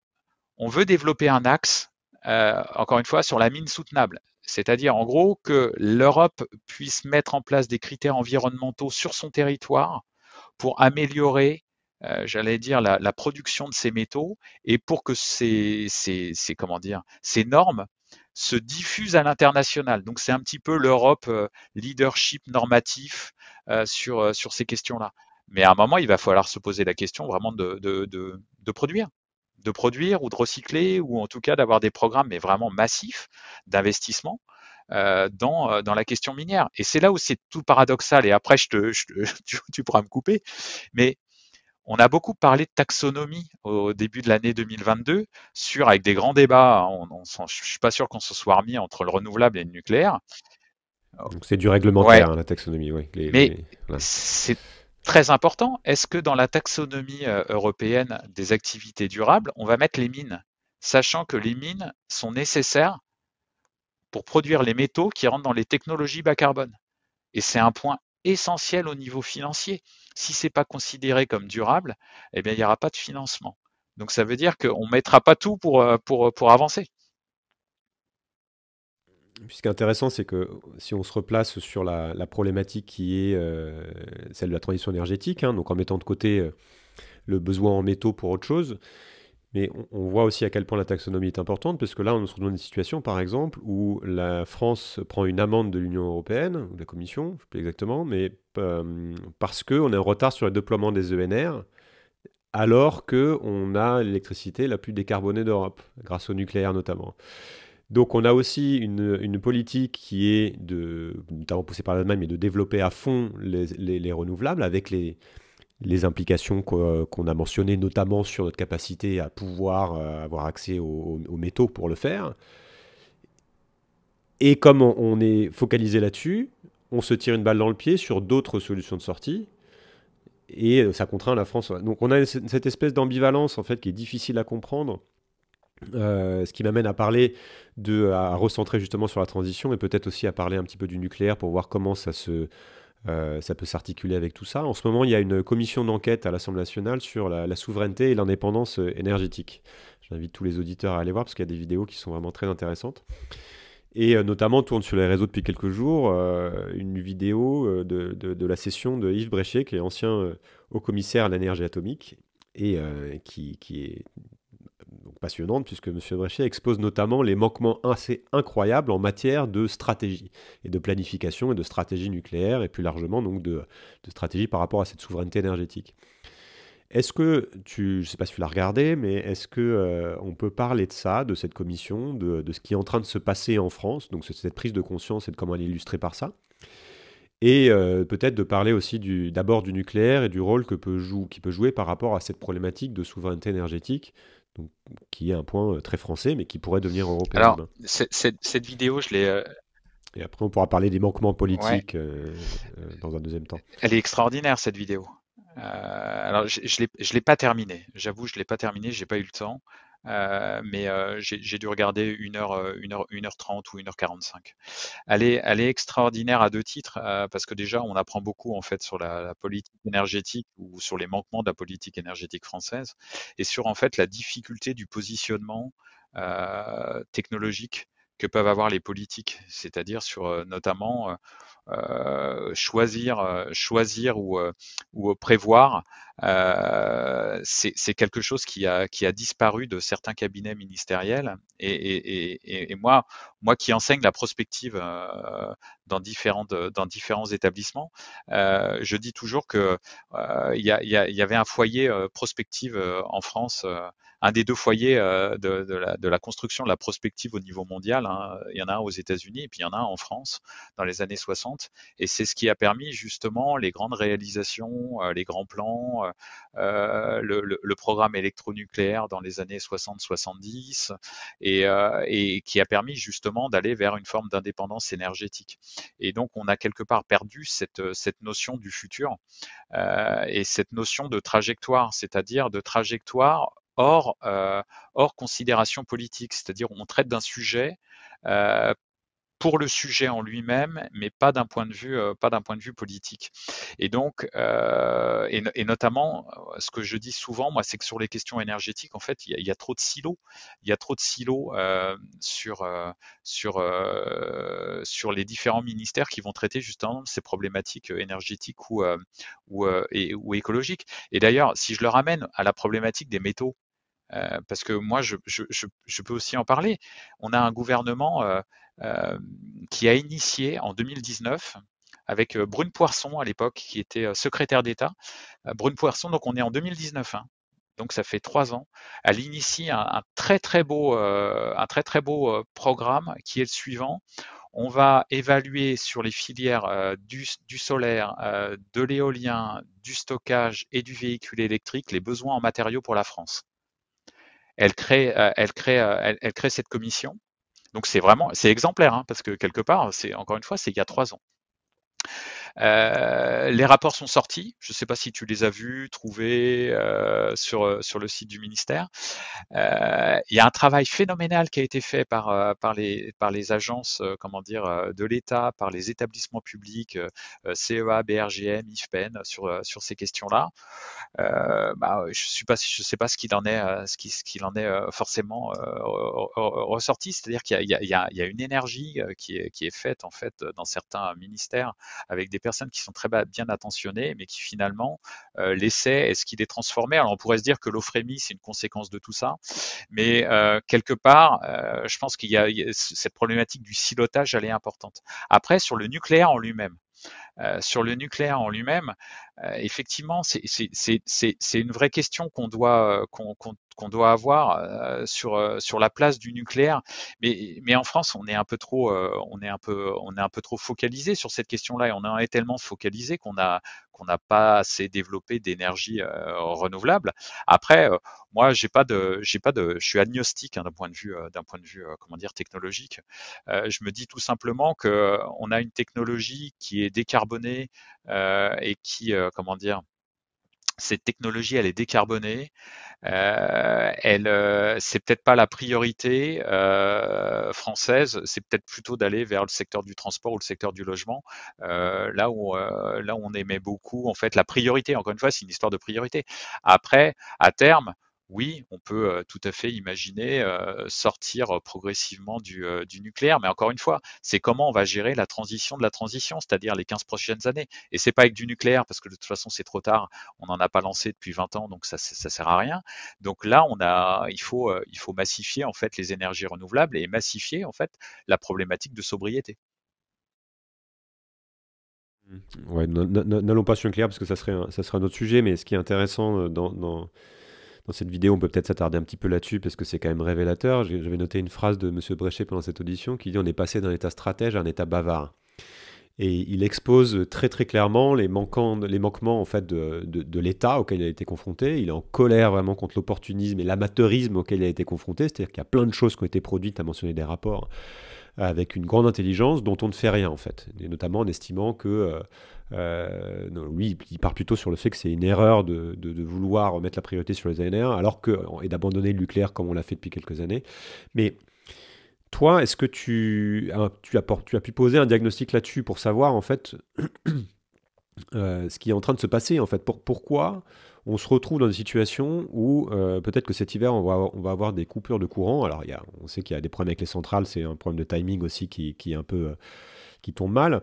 on veut développer un axe, euh, encore une fois, sur la mine soutenable. C'est-à-dire, en gros, que l'Europe puisse mettre en place des critères environnementaux sur son territoire pour améliorer, euh, j'allais dire, la, production de ces métaux et pour que ces, ces, comment dire, ces normes se diffusent à l'international. Donc c'est un petit peu l'Europe euh, leadership normatif euh, sur, sur ces questions-là. Mais à un moment, il va falloir se poser la question vraiment de, produire de produire ou de recycler ou en tout cas d'avoir des programmes mais vraiment massifs d'investissement euh, dans, euh, dans la question minière. Et c'est là où c'est tout paradoxal, et après je te, tu, pourras me couper, mais on a beaucoup parlé de taxonomie au début de l'année 2022, sur, avec des grands débats, hein, on, je ne suis pas sûr qu'on se soit remis entre le renouvelable et le nucléaire. Donc c'est du réglementaire, hein, la taxonomie, mais c'est très important. Est-ce que dans la taxonomie euh, européenne des activités durables, on va mettre les mines, sachant que les mines sont nécessaires pour produire les métaux qui rentrent dans les technologies bas carbone. Et c'est un point essentiel au niveau financier. Si ce n'est pas considéré comme durable, eh bien, il n'y aura pas de financement. Donc ça veut dire qu'on ne mettra pas tout euh, pour, pour, avancer. Puis ce qui est intéressant, c'est que si on se replace sur la, problématique qui est euh, celle de la transition énergétique, hein, donc en mettant de côté euh, le besoin en métaux pour autre chose, mais on, voit aussi à quel point la taxonomie est importante, parce que là, on se retrouve dans une situation, par exemple, où la France prend une amende de l'Union européenne, ou de la Commission, je ne sais plus exactement, mais euh, parce qu'on est en retard sur le déploiement des ENR, alors qu'on a l'électricité la plus décarbonée d'Europe, grâce au nucléaire notamment. Donc on a aussi une, une, politique qui est, de, notamment poussée par l'Allemagne, mais de développer à fond les, les renouvelables avec les, les implications qu'on a mentionnées, notamment sur notre capacité à pouvoir euh, avoir accès aux, métaux pour le faire. Et comme on est focalisé là-dessus, on se tire une balle dans le pied sur d'autres solutions de sortie. Et euh, ça contraint la France. Donc on a cette espèce d'ambivalence en fait qui est difficile à comprendre. Euh, ce qui m'amène à parler de à recentrer justement sur la transition et peut-être aussi à parler un petit peu du nucléaire pour voir comment ça se euh, ça peut s'articuler avec tout ça. En ce moment, il y a une commission d'enquête à l'Assemblée nationale sur la, souveraineté et l'indépendance euh, énergétique. J'invite tous les auditeurs à aller voir parce qu'il y a des vidéos qui sont vraiment très intéressantes. Et euh, notamment tourne sur les réseaux depuis quelques jours une vidéo de, la session de Yves Bréchet, qui est ancien haut commissaire à l'énergie atomique et qui, est donc passionnante, puisque M. Brechet expose notamment les manquements assez incroyables en matière de stratégie, et de planification, et de stratégie nucléaire, et plus largement donc de, stratégie par rapport à cette souveraineté énergétique. Est-ce que tu, je ne sais pas si tu l'as regardé, mais est-ce que euh, on peut parler de ça, de cette commission, de, ce qui est en train de se passer en France, donc cette prise de conscience et de comment elle est illustrée par ça, et euh, peut-être de parler aussi d'abord du, nucléaire et du rôle que peut qui peut jouer par rapport à cette problématique de souveraineté énergétique, qui est un point euh, très français, mais qui pourrait devenir européen. Alors, cette vidéo, je l'ai. Euh, Et après, on pourra parler des manquements politiques euh, dans un deuxième temps. Elle est extraordinaire, cette vidéo. alors, je ne l'ai pas terminée. J'avoue, je ne l'ai pas terminée, je n'ai pas eu le temps. Euh, mais euh, j'ai dû regarder 1 euh, une heure, une heure 30 ou 1h45. Elle est, elle est extraordinaire à deux titres, parce que déjà, on apprend beaucoup en fait sur la, la, politique énergétique ou sur les manquements de la politique énergétique française et sur en fait la difficulté du positionnement technologique que peuvent avoir les politiques, c'est-à-dire sur euh, notamment euh, euh, choisir, choisir ou, ou prévoir. c'est quelque chose qui a, qui a disparu de certains cabinets ministériels. Et, moi, moi qui enseigne la prospective dans, différentes, dans différents établissements, je dis toujours que il y, y, avait un foyer prospective en France un des deux foyers euh, de, la, construction de la prospective au niveau mondial. Hein. Il y en a un aux États-Unis et puis il y en a un en France dans les années 60. Et c'est ce qui a permis justement les grandes réalisations, euh, les grands plans, euh, le, programme électronucléaire dans les années 60-70 et, qui a permis justement d'aller vers une forme d'indépendance énergétique. Et donc on a quelque part perdu cette, cette notion du futur et cette notion de trajectoire, c'est-à-dire de trajectoire hors, euh, hors considération politique, c'est-à-dire on traite d'un sujet euh, pour le sujet en lui-même, mais pas d'un point de vue, euh, pas d'un point de vue politique. Et donc, euh, et, notamment, euh, ce que je dis souvent, moi, c'est que sur les questions énergétiques, en fait, il y, a trop de silos. Il y a trop de silos sur sur sur les différents ministères qui vont traiter justement ces problématiques énergétiques ou ou, ou écologiques. Et d'ailleurs, si je le ramène à la problématique des métaux. parce que moi, je, je, je, je, peux aussi en parler. On a un gouvernement euh, qui a initié en 2019 avec euh, Brune Poisson à l'époque, qui était euh, secrétaire d'État. Brune Poisson, donc on est en 2019, hein. donc ça fait trois ans. Elle initie un, très très beau, un très très beau programme qui est le suivant. On va évaluer sur les filières du, solaire, de l'éolien, du stockage et du véhicule électrique les besoins en matériaux pour la France. Elle crée, elle crée, elle crée cette commission donc c'est vraiment, c'est exemplaire, hein, parce que quelque part, c'est encore une fois, c'est il y a trois ans. Euh, les rapports sont sortis. Je ne sais pas si tu les as vus, trouvés euh, sur, euh, sur le site du ministère. Il y a un travail phénoménal qui a été fait par, par, les, par les agences comment dire, de l'État, par les établissements publics, CEA, BRGM, IFPEN, sur, sur ces questions-là. Bah, je ne pas, je sais pas ce qu'il en est, ce qu'il en est forcément ressorti. C'est-à-dire qu'il y, y, y, a une énergie qui est, qui est faite en fait dans certains ministères avec des personnes qui sont très bien attentionnées, mais qui finalement, euh, l'essai, est-ce qu'il est transformé Alors on pourrait se dire que l'ophrémie, c'est une conséquence de tout ça, mais euh, quelque part, euh, je pense qu'il y, y, a cette problématique du silotage, elle est importante. Après, sur le nucléaire en lui-même, euh, sur le nucléaire en lui-même, euh, effectivement, c'est une vraie question qu'on doit, euh, qu'on doit avoir sur, sur la place du nucléaire. Mais, mais en France, on est un peu trop, on est un peu, on est un peu trop focalisé sur cette question-là et on en est tellement focalisé qu'on a qu'on n'a pas assez développé d'énergie renouvelable. Après, moi, j'ai pas de, j'ai pas de, je suis agnostique hein, d'un point de vue, d'un point de vue, comment dire, technologique. je me dis tout simplement que on a une technologie qui est décarbonée euh, et qui, euh, comment dire, cette technologie, elle est décarbonée. Euh, elle, c'est peut-être pas la priorité française. C'est peut-être plutôt d'aller vers le secteur du transport ou le secteur du logement. là où là où on aimait beaucoup, en fait, la priorité. Encore une fois, c'est une histoire de priorité. Après, à terme, oui, on peut tout à fait imaginer sortir progressivement du, nucléaire, mais encore une fois, c'est comment on va gérer la transition de la transition, c'est-à-dire les 15 prochaines années. Et ce n'est pas avec du nucléaire, parce que de toute façon, c'est trop tard, on n'en a pas lancé depuis 20 ans, donc ça, ne sert à rien. Donc là, on a, il faut, massifier en fait les énergies renouvelables et massifier en fait la problématique de sobriété. Mmh. n'allons pas sur le nucléaire parce que ça serait, un, ça autre sujet, mais ce qui est intéressant dans dans cette vidéo, on peut peut-être s'attarder un petit peu là-dessus parce que c'est quand même révélateur. J'avais noté une phrase de M. Bréchet pendant cette audition qui dit On est passé d'un état stratège à un état bavard. Et il expose très très clairement les, manquants, les manquements en fait de, de, de l'État auquel il a été confronté. Il est en colère vraiment contre l'opportunisme et l'amateurisme auquel il a été confronté. C'est-à-dire qu'il y a plein de choses qui ont été produites, à mentionner des rapports avec une grande intelligence dont on ne fait rien en fait, et notamment en estimant que euh, euh, lui, il part plutôt sur le fait que c'est une erreur de, de, vouloir mettre la priorité sur les ANR, alors que et d'abandonner le nucléaire comme on l'a fait depuis quelques années. Mais toi, est-ce que tu, tu, tu as pu poser un diagnostic là-dessus pour savoir en fait euh, ce qui est en train de se passer en fait pour, Pourquoi on se retrouve dans une situation où euh, peut-être que cet hiver, on va, avoir, on va, avoir, des coupures de courant. Alors, y on sait qu'il y a des problèmes avec les centrales, c'est un problème de timing aussi qui, est un peu, euh, qui tombe mal.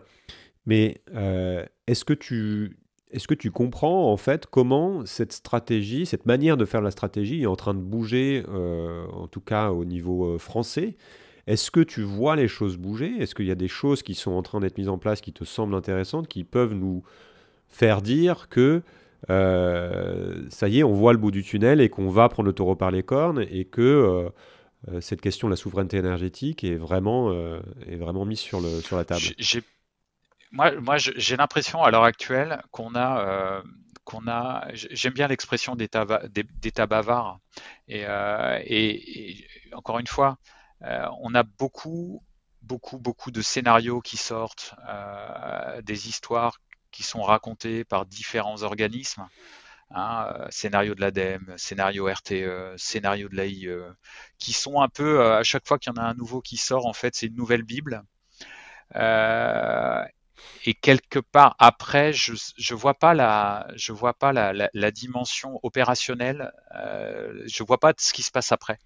Mais euh, est-ce que tu... Est-ce que tu comprends en fait comment cette stratégie, cette manière de faire la stratégie est en train de bouger, en tout cas au niveau français Est-ce que tu vois les choses bouger Est-ce qu'il y a des choses qui sont en train d'être mises en place qui te semblent intéressantes, qui peuvent nous faire dire que euh, ça y est, on voit le bout du tunnel et qu'on va prendre le taureau par les cornes et que euh, euh, cette question de la souveraineté énergétique est vraiment, est vraiment mise sur, le, sur la table. Moi, moi j'ai l'impression à l'heure actuelle qu'on a qu'on a, j'aime bien l'expression d'État bavard. Et, et, encore une fois, on a beaucoup, beaucoup, beaucoup de scénarios qui sortent, des histoires qui sont racontés par différents organismes. Hein, euh, scénario de l'ADEME, scénario RTE, scénario de l'AIE, qui sont un peu, euh, à chaque fois qu'il y en a un nouveau qui sort, en fait, c'est une nouvelle Bible. Euh, et quelque part après, je ne vois pas la je vois pas la, dimension opérationnelle, je euh, je vois pas ce qui se passe après.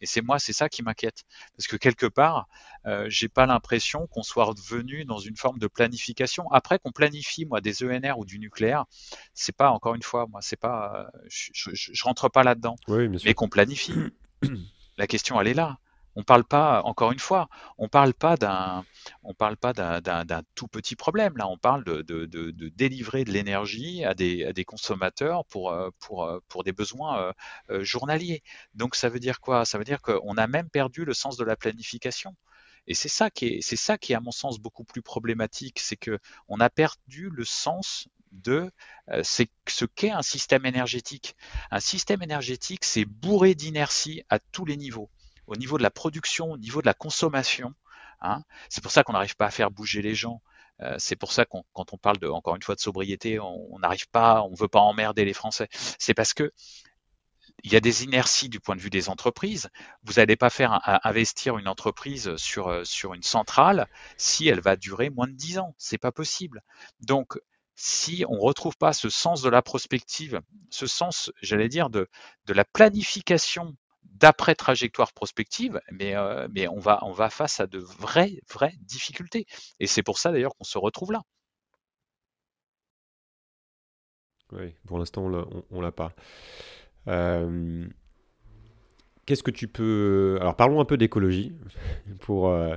Et c'est moi, c'est ça qui m'inquiète, parce que quelque part, euh, j'ai pas l'impression qu'on soit revenu dans une forme de planification. Après qu'on planifie moi des ENR ou du nucléaire, c'est pas encore une fois moi, c'est pas, euh, je, je, rentre pas là-dedans, mais qu'on planifie. la question elle est là. On parle pas, encore une fois, on parle pas d'un, on parle pas d'un tout petit problème. Là, on parle de, délivrer de l'énergie à des, consommateurs euh, euh, pour, des besoins euh, journaliers. Donc, ça veut dire quoi Ça veut dire qu'on a même perdu le sens de la planification. Et c'est ça qui est, c'est ça qui est à mon sens beaucoup plus problématique, c'est que on a perdu le sens de ce qu'est un système énergétique. Un système énergétique, c'est bourré d'inertie à tous les niveaux au niveau de la production, au niveau de la consommation. Hein. C'est pour ça qu'on n'arrive pas à faire bouger les gens. Euh, c'est pour ça qu'on, quand on parle de, encore une fois de sobriété, on n'arrive pas, on veut pas emmerder les Français. C'est parce que il y a des inerties du point de vue des entreprises. Vous n'allez pas faire investir une entreprise sur, euh, sur une centrale si elle va durer moins de dix ans. C'est pas possible. Donc, si on ne retrouve pas ce sens de la prospective, ce sens, j'allais dire, de, de la planification d'après trajectoire prospective, mais, euh, on, va, face à de vraies, vraies difficultés. Et c'est pour ça d'ailleurs qu'on se retrouve là. Oui, pour l'instant, on ne l'a pas. Euh, qu'est-ce que tu peux. Alors, parlons un peu d'écologie pour, euh,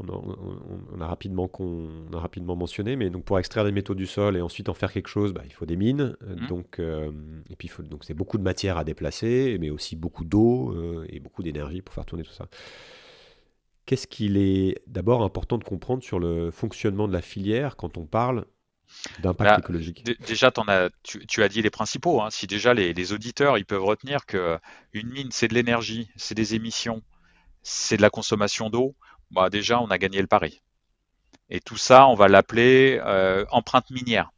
on, a, rapidement mentionné, mais donc pour extraire des métaux du sol et ensuite en faire quelque chose, bah, il faut des mines. Euh, mhm. Donc, euh, il faut, donc c'est beaucoup de matière à déplacer, mais aussi beaucoup d'eau euh, et beaucoup d'énergie pour faire tourner tout ça. Qu'est-ce qu'il est d'abord important de comprendre sur le fonctionnement de la filière quand on parle d'impact bah, écologique Déjà, tu, as dit les principaux. Hein. Si déjà les, auditeurs ils peuvent retenir que une mine c'est de l'énergie, c'est des émissions, c'est de la consommation d'eau bah déjà on a gagné le pari. Et tout ça, on va l'appeler euh, empreinte minière.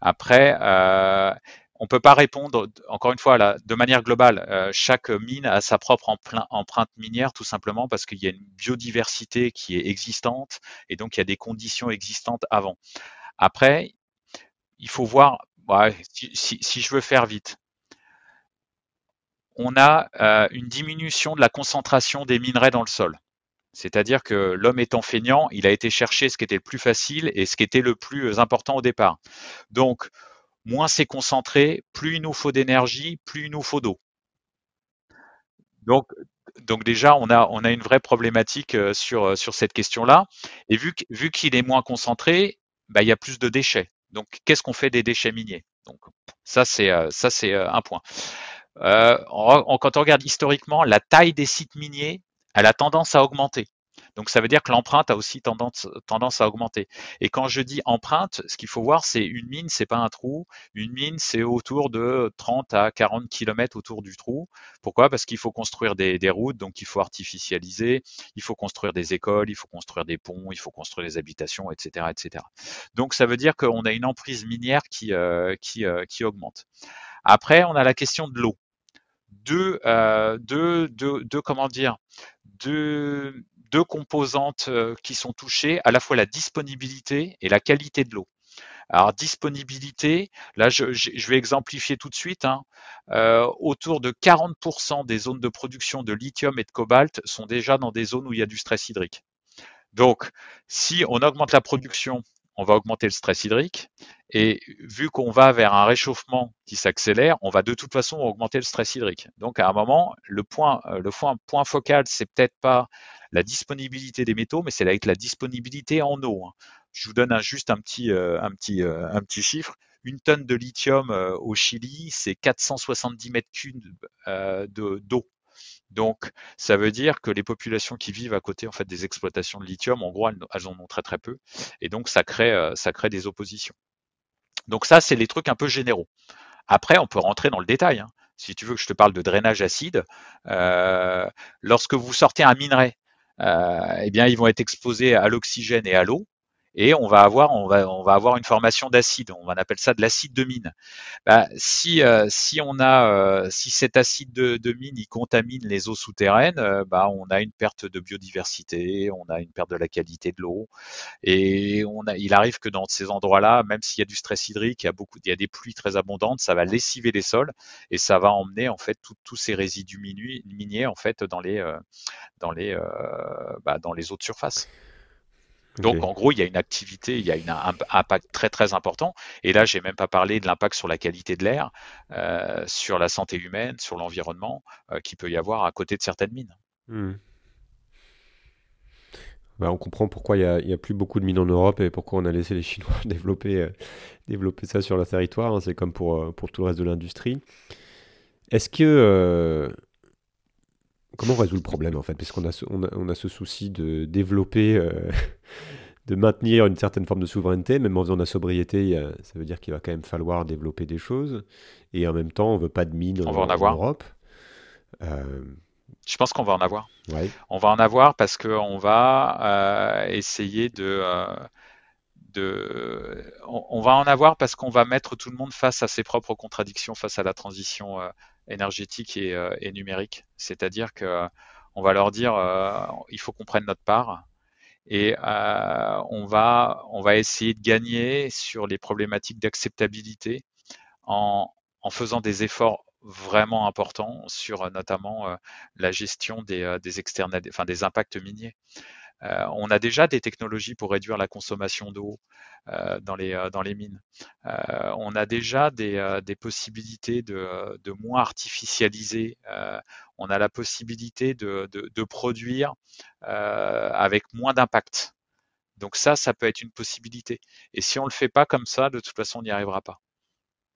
Après, euh, on peut pas répondre, encore une fois, là, de manière globale. Euh, chaque mine a sa propre empreinte minière, tout simplement parce qu'il y a une biodiversité qui est existante et donc il y a des conditions existantes avant. Après, il faut voir, bah, si, je veux faire vite, on a une diminution de la concentration des minerais dans le sol. C'est-à-dire que l'homme étant feignant, il a été chercher ce qui était le plus facile et ce qui était le plus euh, important au départ. Donc, moins c'est concentré, plus il nous faut d'énergie, plus il nous faut d'eau. Donc, donc déjà, on a, on a une vraie problématique euh, sur, euh, sur cette question-là. Et vu, vu qu'il est moins concentré, bah, il y a plus de déchets. Donc, qu'est-ce qu'on fait des déchets miniers Donc, ça, c'est, ça, c'est un point. Euh, quand on regarde historiquement la taille des sites miniers, elle a tendance à augmenter. Donc ça veut dire que l'empreinte a aussi tendance, tendance, à augmenter. Et quand je dis empreinte, ce qu'il faut voir, c'est une mine, c'est pas un trou. Une mine, c'est autour de 30 à 40 km autour du trou. Pourquoi Parce qu'il faut construire des, routes, donc il faut artificialiser, il faut construire des écoles, il faut construire des ponts, il faut construire des habitations, etc., etc. Donc ça veut dire qu'on a une emprise minière qui, euh, euh, qui augmente. Après, on a la question de l'eau. Euh, deux, deux, deux, comment dire, deux, deux composantes euh, qui sont touchées, à la fois la disponibilité et la qualité de l'eau. Alors disponibilité, là je, vais exemplifier tout de suite. Hein. Euh, autour de 40% des zones de production de lithium et de cobalt sont déjà dans des zones où il y a du stress hydrique. Donc si on augmente la production, on va augmenter le stress hydrique. Et vu qu'on va vers un réchauffement qui s'accélère, on va de toute façon augmenter le stress hydrique. Donc à un moment, le point, euh, le point, point focal, c'est peut-être pas la disponibilité des métaux, mais c'est la disponibilité en eau. Hein. Je vous donne juste euh, euh, un petit, chiffre. Une tonne de lithium au Chili, c'est 470 mètres cubes d'eau. Donc, ça veut dire que les populations qui vivent à côté en fait des exploitations de lithium, en gros, elles, en ont très très peu, et donc ça crée ça crée des oppositions. Donc ça, c'est les trucs un peu généraux. Après, on peut rentrer dans le détail. Hein. Si tu veux que je te parle de drainage acide, euh, lorsque vous sortez un minerai, euh, eh bien, ils vont être exposés à l'oxygène et à l'eau et on va avoir, on va, on va avoir une formation d'acide. On appelle ça de l'acide de mine. Bah, si, euh, si on a, euh, si cet acide de, mine il contamine les eaux souterraines, euh, bah, on a une perte de biodiversité, on a une perte de la qualité de l'eau, et on il arrive que dans ces endroits-là, même s'il y a du stress hydrique, il y a beaucoup, il y a des pluies très abondantes, ça va lessiver les sols et ça va emmener en fait tous ces résidus miniers en fait dans les, dans les, bah, dans les eaux de surface. Donc en gros, il y a une activité, il y a un, impact très très important. Et là, j'ai même pas parlé de l'impact sur la qualité de l'air, euh, sur la santé humaine, sur l'environnement euh, qu'il qui peut y avoir à côté de certaines mines. Hmm. Bah, on comprend pourquoi il n'y a, plus beaucoup de mines en Europe et pourquoi on a laissé les Chinois développer, euh, développer ça sur leur territoire. Hein. C'est comme pour, pour tout le reste de l'industrie. Est-ce que comment on résout le problème en fait Parce qu'on a, on a, ce souci de développer, euh, de maintenir une certaine forme de souveraineté, même en faisant de la sobriété, ça veut dire qu'il va quand même falloir développer des choses. Et en même temps, on veut pas de mine en, va en, Europe. Je pense qu'on va en avoir. Euh, on va en avoir parce qu'on va euh, essayer de... De... On, va en avoir parce qu'on va mettre tout le monde face à ses propres contradictions, face à la transition énergétique euh, et, numérique. C'est-à-dire que on va leur dire, euh, il faut qu'on prenne notre part et euh, on va on va essayer de gagner sur les problématiques d'acceptabilité en, faisant des efforts vraiment importants sur notamment la gestion des, enfin, des impacts miniers. Euh, on a déjà des technologies pour réduire la consommation d'eau euh, dans, les, euh, dans les mines. on a déjà des, possibilités de, moins artificialiser. on a la possibilité de, de produire avec moins d'impact. Donc ça, ça peut être une possibilité. Et si on ne le fait pas comme ça, de toute façon, on n'y arrivera pas.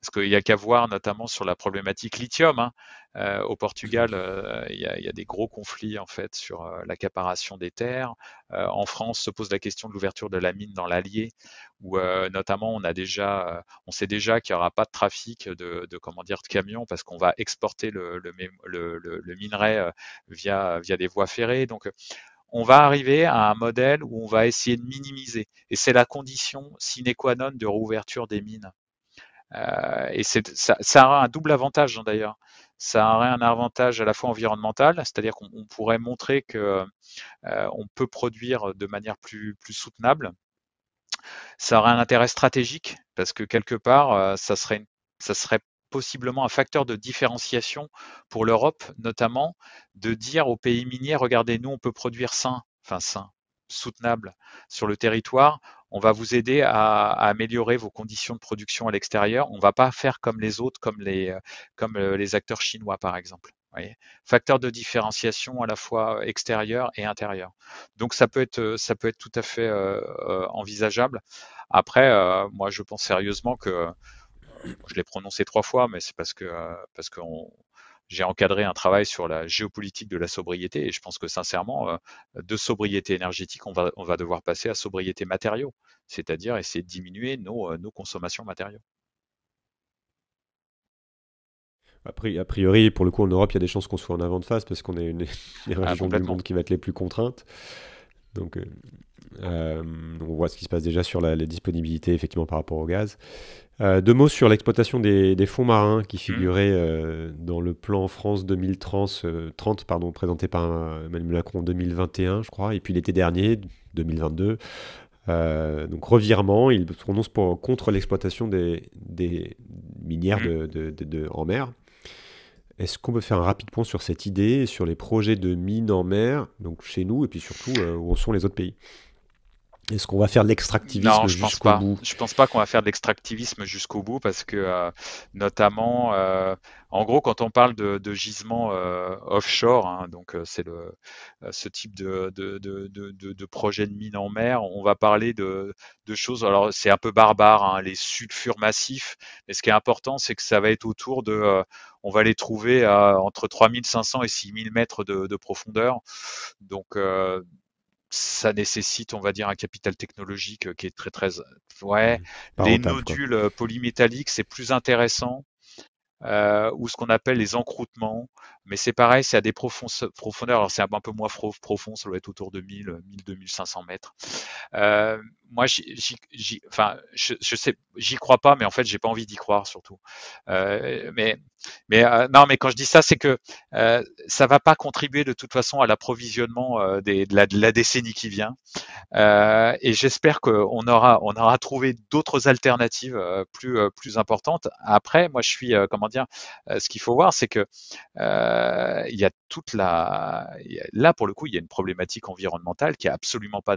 Parce qu'il n'y a qu'à voir notamment sur la problématique lithium. Hein. Euh, au Portugal, mmh. euh, il y, a des gros conflits en fait sur euh, l'accaparation des terres. en France, se pose la question de l'ouverture de la mine dans l'Allier, où notamment on a déjà, on sait déjà qu'il n'y aura pas de trafic de, comment dire de camions parce qu'on va exporter le, le, le, minerai via via des voies ferrées. Donc on va arriver à un modèle où on va essayer de minimiser. Et c'est la condition sine qua non de rouverture des mines. Euh, et ça, ça un double avantage hein, d'ailleurs. Ça aurait un avantage à la fois environnemental, c'est-à-dire qu'on pourrait montrer que euh, on peut produire de manière plus, plus soutenable. Ça aurait un intérêt stratégique parce que quelque part, euh, ça serait ça serait possiblement un facteur de différenciation pour l'Europe, notamment de dire aux pays miniers, regardez, nous, on peut produire sain, enfin sain, soutenable sur le territoire, on va vous aider à, améliorer vos conditions de production à l'extérieur. On ne va pas faire comme les autres, comme les, euh, euh, acteurs chinois, par exemple. Facteur de différenciation à la fois extérieur et intérieur. Donc ça peut être, euh, tout à fait envisageable. Après, moi je pense sérieusement que je l'ai prononcé trois fois, mais c'est parce que parce qu'on j'ai encadré un travail sur la géopolitique de la sobriété et je pense que sincèrement, euh, de sobriété énergétique, on va, devoir passer à sobriété matériaux, c'est-à-dire essayer de diminuer nos, euh, consommations matériaux. A priori, pour le coup, en Europe, il y a des chances qu'on soit en avant de face parce qu'on est une des ah, régions du monde qui va être les plus contraintes. Donc, euh, on voit ce qui se passe déjà sur la, disponibilités, effectivement, par rapport au gaz. Euh, deux mots sur l'exploitation des, fonds marins qui mmh. figuraient euh, dans le plan France 2030, 30, euh, pardon, présenté par Emmanuel Macron en 2021, je crois, et puis l'été dernier, 2022. donc revirement, il se prononce contre l'exploitation des, minières mmh. en mer. Est-ce qu'on peut faire un rapide point sur cette idée, sur les projets de mines en mer, donc chez nous, et puis surtout où en sont les autres pays est-ce qu'on va faire de l'extractivisme jusqu'au bout Je pense pas qu'on va faire de l'extractivisme jusqu'au bout parce que, euh, notamment, euh, en gros, quand on parle de, de gisements euh, offshore, hein, donc euh, c'est le ce type de, de, de, projet de mine en mer, on va parler de, choses. Alors c'est un peu barbare, hein, les sulfures massifs. Mais ce qui est important, c'est que ça va être autour de on va les trouver à entre 3500 et 6000 mètres de, profondeur. Donc ça nécessite, on va dire, un capital technologique euh, qui est très très. Euh, ouais. Mmh, les nodules euh, polymétalliques, c'est plus intéressant. ou ce qu'on appelle les encroutements, Mais c'est pareil, c'est à des profondeurs. Alors c'est un peu moins profond, ça doit être autour de 1000, 1000, 2500 mètres. moi, j'y, enfin, je, sais, j'y crois pas, mais en fait, j'ai pas envie d'y croire surtout. Euh, mais mais euh, non, mais quand je dis ça, c'est que euh, ça va pas contribuer de toute façon à l'approvisionnement euh, de, la, de, la, décennie qui vient. Euh, et j'espère qu'on aura, on aura trouvé d'autres alternatives euh, plus plus importantes. Après, moi, je suis comment dire, ce qu'il faut voir, c'est que il y a toute la, là pour le coup, il y a une problématique environnementale qui est absolument pas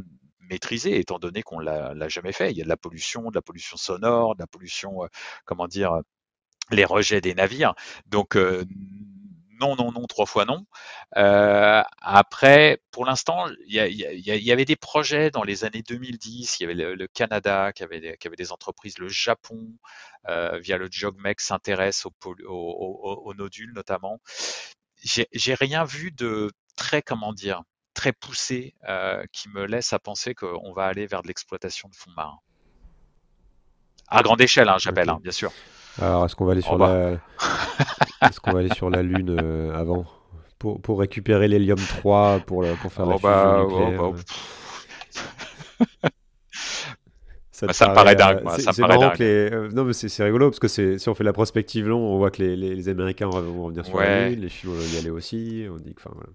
maîtrisée, étant donné qu'on l'a jamais fait. Il y a de la pollution, de la pollution sonore, de la pollution, comment dire les rejets des navires. Donc euh, non, non, non, trois fois non. Euh, après, pour l'instant, il y, avait des projets dans les années 2010. Il y avait le, Canada qui avait, avait, des entreprises, le Japon euh, via le JogMec s'intéresse aux au, au, au, notamment. J'ai rien vu de très, comment dire, très poussé qui me laisse à penser qu'on va aller vers de l'exploitation de fonds marins. À grande échelle, hein, j'appelle, hein, bien sûr. Alors, est-ce qu'on va aller oh sur bah. la, est-ce qu'on va aller sur la Lune euh, avant pour, pour, récupérer l'hélium 3 pour, pour faire oh la bah, fusion oh bah, nucléaire euh. Ça, paraît, paraît dingue. ça paraît euh, Non, mais c'est rigolo parce que si on fait la prospective long, on voit que les, les, Américains vont revenir sur la Lune, les Chinois vont y aller aussi. On dit que, voilà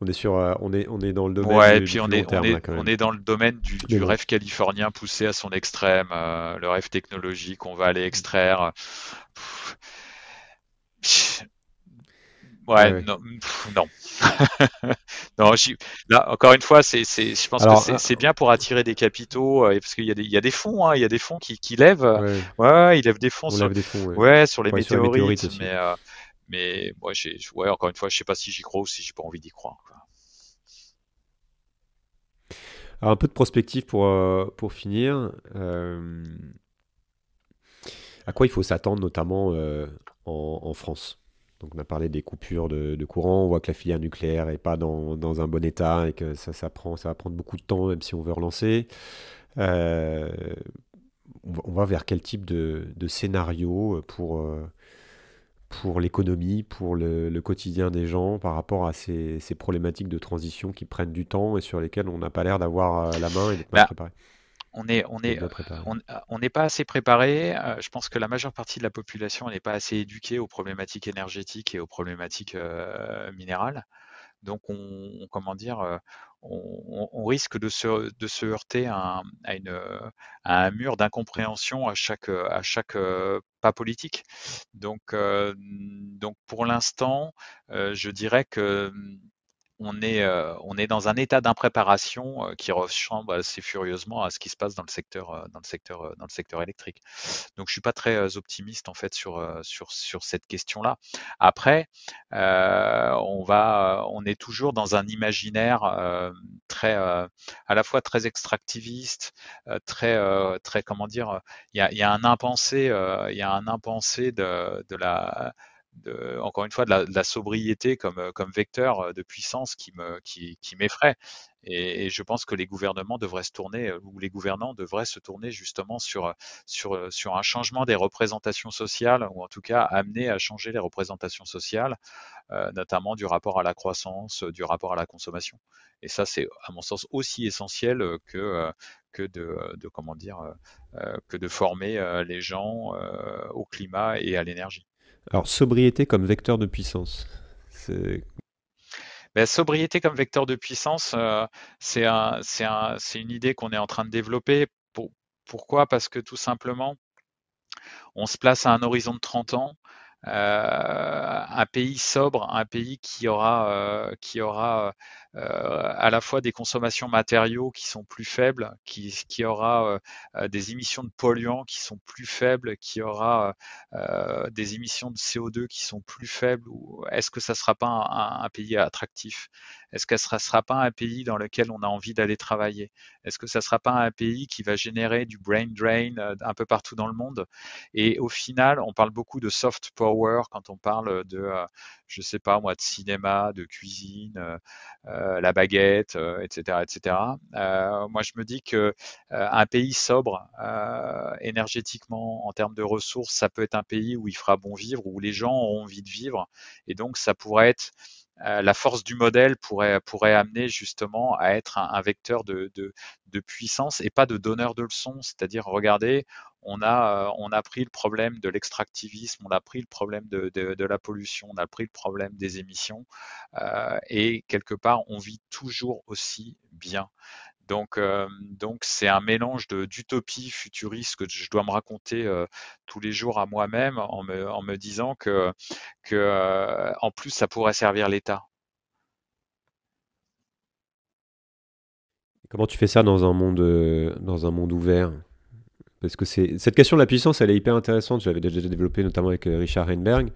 on est sur, euh, on est, on est dans le domaine. Ouais, et puis on est, on, est, on est, dans le domaine du, du rêve californien poussé à son extrême, euh, le rêve technologique. On va aller extraire. Euh, ouais, non, non. non là, encore une fois, c'est, c'est, je pense que c'est, bien pour attirer des capitaux euh, parce qu'il y a des, il y a des fonds, hein, il y a des fonds qui, qui lèvent. Ouais. il lève des fonds, des fonds ouais. sur, les météorites, sur les météorites mais moi, j'ai, ouais, encore une fois, je sais pas si j'y crois ou si j'ai pas envie d'y croire. un peu de prospective pour, euh, pour finir. Euh, à quoi il faut s'attendre, notamment euh, en, France donc on a parlé des coupures de, courant, on voit que la filière nucléaire n'est pas dans, un bon état et que ça, prend, ça va prendre beaucoup de temps même si on veut relancer. on, va, vers quel type de, de scénario pour, pour l'économie, pour le, quotidien des gens par rapport à ces, problématiques de transition qui prennent du temps et sur lesquelles on n'a pas l'air d'avoir euh, la main et d'être pas bah, préparé on n'est pas assez préparé. Euh, je pense que la majeure partie de la population n'est pas assez éduquée aux problématiques énergétiques et aux problématiques euh, minérales. Donc, on, comment dire, on, risque de se, de se heurter à, une, un mur d'incompréhension à chaque, à chaque euh, pas politique. Donc, euh, donc pour l'instant, euh, je dirais que on est, euh, on est dans un état d'impréparation euh, qui ressemble assez furieusement à ce qui se passe dans le secteur, euh, dans le secteur, dans le secteur électrique. Donc, je suis pas très optimiste en fait sur, sur, sur cette question-là. Après, on va, on est toujours dans un imaginaire très, à la fois très extractiviste, très, très, comment dire, il y a, y a, un impensé, il y a un impensé de, de la encore une fois, de la, sobriété comme, euh, comme vecteur euh, de puissance qui me, qui, m'effraie. Et, je pense que les gouvernements devraient se tourner, euh, ou les gouvernants devraient se tourner justement sur, sur, sur un changement des représentations sociales, ou en tout cas amener à changer les représentations sociales, notamment du rapport à la croissance, du rapport à la consommation. Et ça, c'est à mon sens aussi essentiel que, que de comment dire, que de former les gens au climat et à l'énergie. Alors, sobriété comme vecteur de puissance. Ben, sobriété comme vecteur de puissance, euh, c'est une idée qu'on est en train de développer. pourquoi Parce que tout simplement, on se place à un horizon de 30 ans euh, un pays sobre, un pays qui aura, euh, qui aura euh, à la fois des consommations matériaux qui sont plus faibles, qui, qui aura des émissions de polluants qui sont plus faibles, qui aura des émissions de CO2 qui sont plus faibles, ou est-ce que ça ne sera pas un pays attractif est-ce que ce ne sera pas un pays dans lequel on a envie d'aller travailler Est-ce que ça sera pas un pays qui va générer du brain drain euh, un peu partout dans le monde Et au final, on parle beaucoup de soft power quand on parle de, euh, je sais pas moi, de cinéma, de cuisine, euh, la baguette, etc. etc. moi, je me dis que un pays sobre énergétiquement en termes de ressources, ça peut être un pays où il fera bon vivre, où les gens ont envie de vivre. Et donc, ça pourrait être euh, la force du modèle pourrait, pourrait amener justement à être un, vecteur de, puissance et pas de donneur de leçons. C'est-à-dire, regardez, euh, on a, pris le problème de l'extractivisme, on a pris le problème de, la pollution, on a pris le problème des émissions, euh, et quelque part, on vit toujours aussi bien. Donc, c'est un mélange d'utopie futuriste que je dois me raconter tous les jours à moi-même en me, disant que, en plus ça pourrait servir l'État. Comment tu fais ça dans un monde, dans un monde ouvert Parce que cette question de la puissance, elle est hyper intéressante. Je l'avais déjà développée notamment avec Richard Heinberg.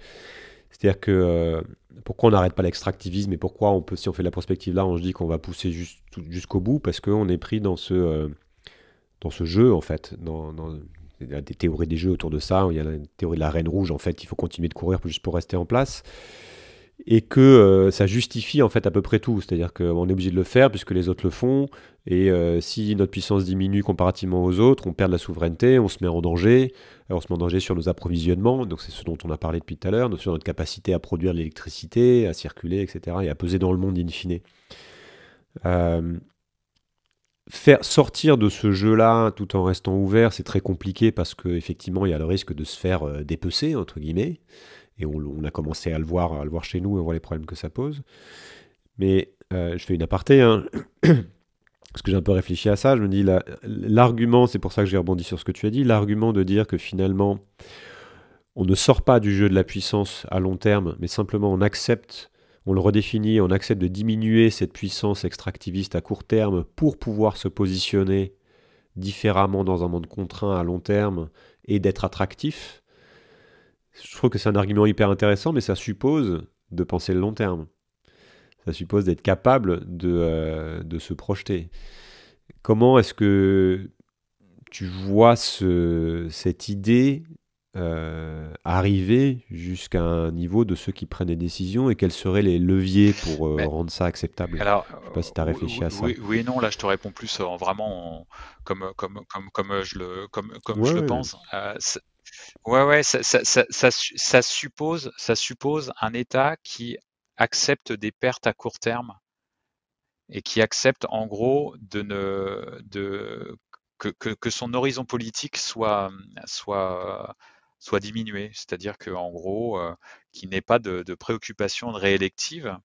C'est-à-dire que euh, pourquoi on n'arrête pas l'extractivisme et pourquoi on peut, si on fait la prospective là, on se dit qu'on va pousser jusqu'au bout parce qu'on est pris dans ce, euh, dans ce jeu en fait. Dans, des théories des jeux autour de ça. Il y a la théorie de la reine rouge en fait. Il faut continuer de courir juste pour rester en place et que euh, ça justifie en fait à peu près tout. C'est-à-dire qu'on est obligé de le faire puisque les autres le font, et euh, si notre puissance diminue comparativement aux autres, on perd la souveraineté, on se met en danger, on se met en danger sur nos approvisionnements, donc c'est ce dont on a parlé depuis tout à l'heure, sur notre capacité à produire l'électricité, à circuler, etc., et à peser dans le monde in fine. Euh, faire sortir de ce jeu-là tout en restant ouvert, c'est très compliqué parce qu'effectivement, il y a le risque de se faire dépecer, entre guillemets et on, a commencé à le voir, à le voir chez nous et on voit les problèmes que ça pose. Mais euh, je fais une aparté, hein. parce que j'ai un peu réfléchi à ça. Je me dis, l'argument, c'est pour ça que j'ai rebondi sur ce que tu as dit, l'argument de dire que finalement, on ne sort pas du jeu de la puissance à long terme, mais simplement on accepte, on le redéfinit, on accepte de diminuer cette puissance extractiviste à court terme pour pouvoir se positionner différemment dans un monde contraint à long terme et d'être attractif je trouve que c'est un argument hyper intéressant, mais ça suppose de penser le long terme. Ça suppose d'être capable de, euh, de, se projeter. Comment est-ce que tu vois ce, cette idée euh, arriver jusqu'à un niveau de ceux qui prennent des décisions et quels seraient les leviers pour euh, rendre ça acceptable Je ne sais pas si tu as réfléchi à ça. Oui, non, là je te réponds plus en vraiment comme, comme, comme, comme je le, comme, comme je le pense. Ouais, ouais, ça, ça, ça, ça, suppose, ça suppose un État qui accepte des pertes à court terme et qui accepte en gros de ne, de, que, que, que son horizon politique soit, soit, soit diminué, c'est-à-dire qu'en gros, euh, qu'il n'ait pas de, de préoccupation réélective,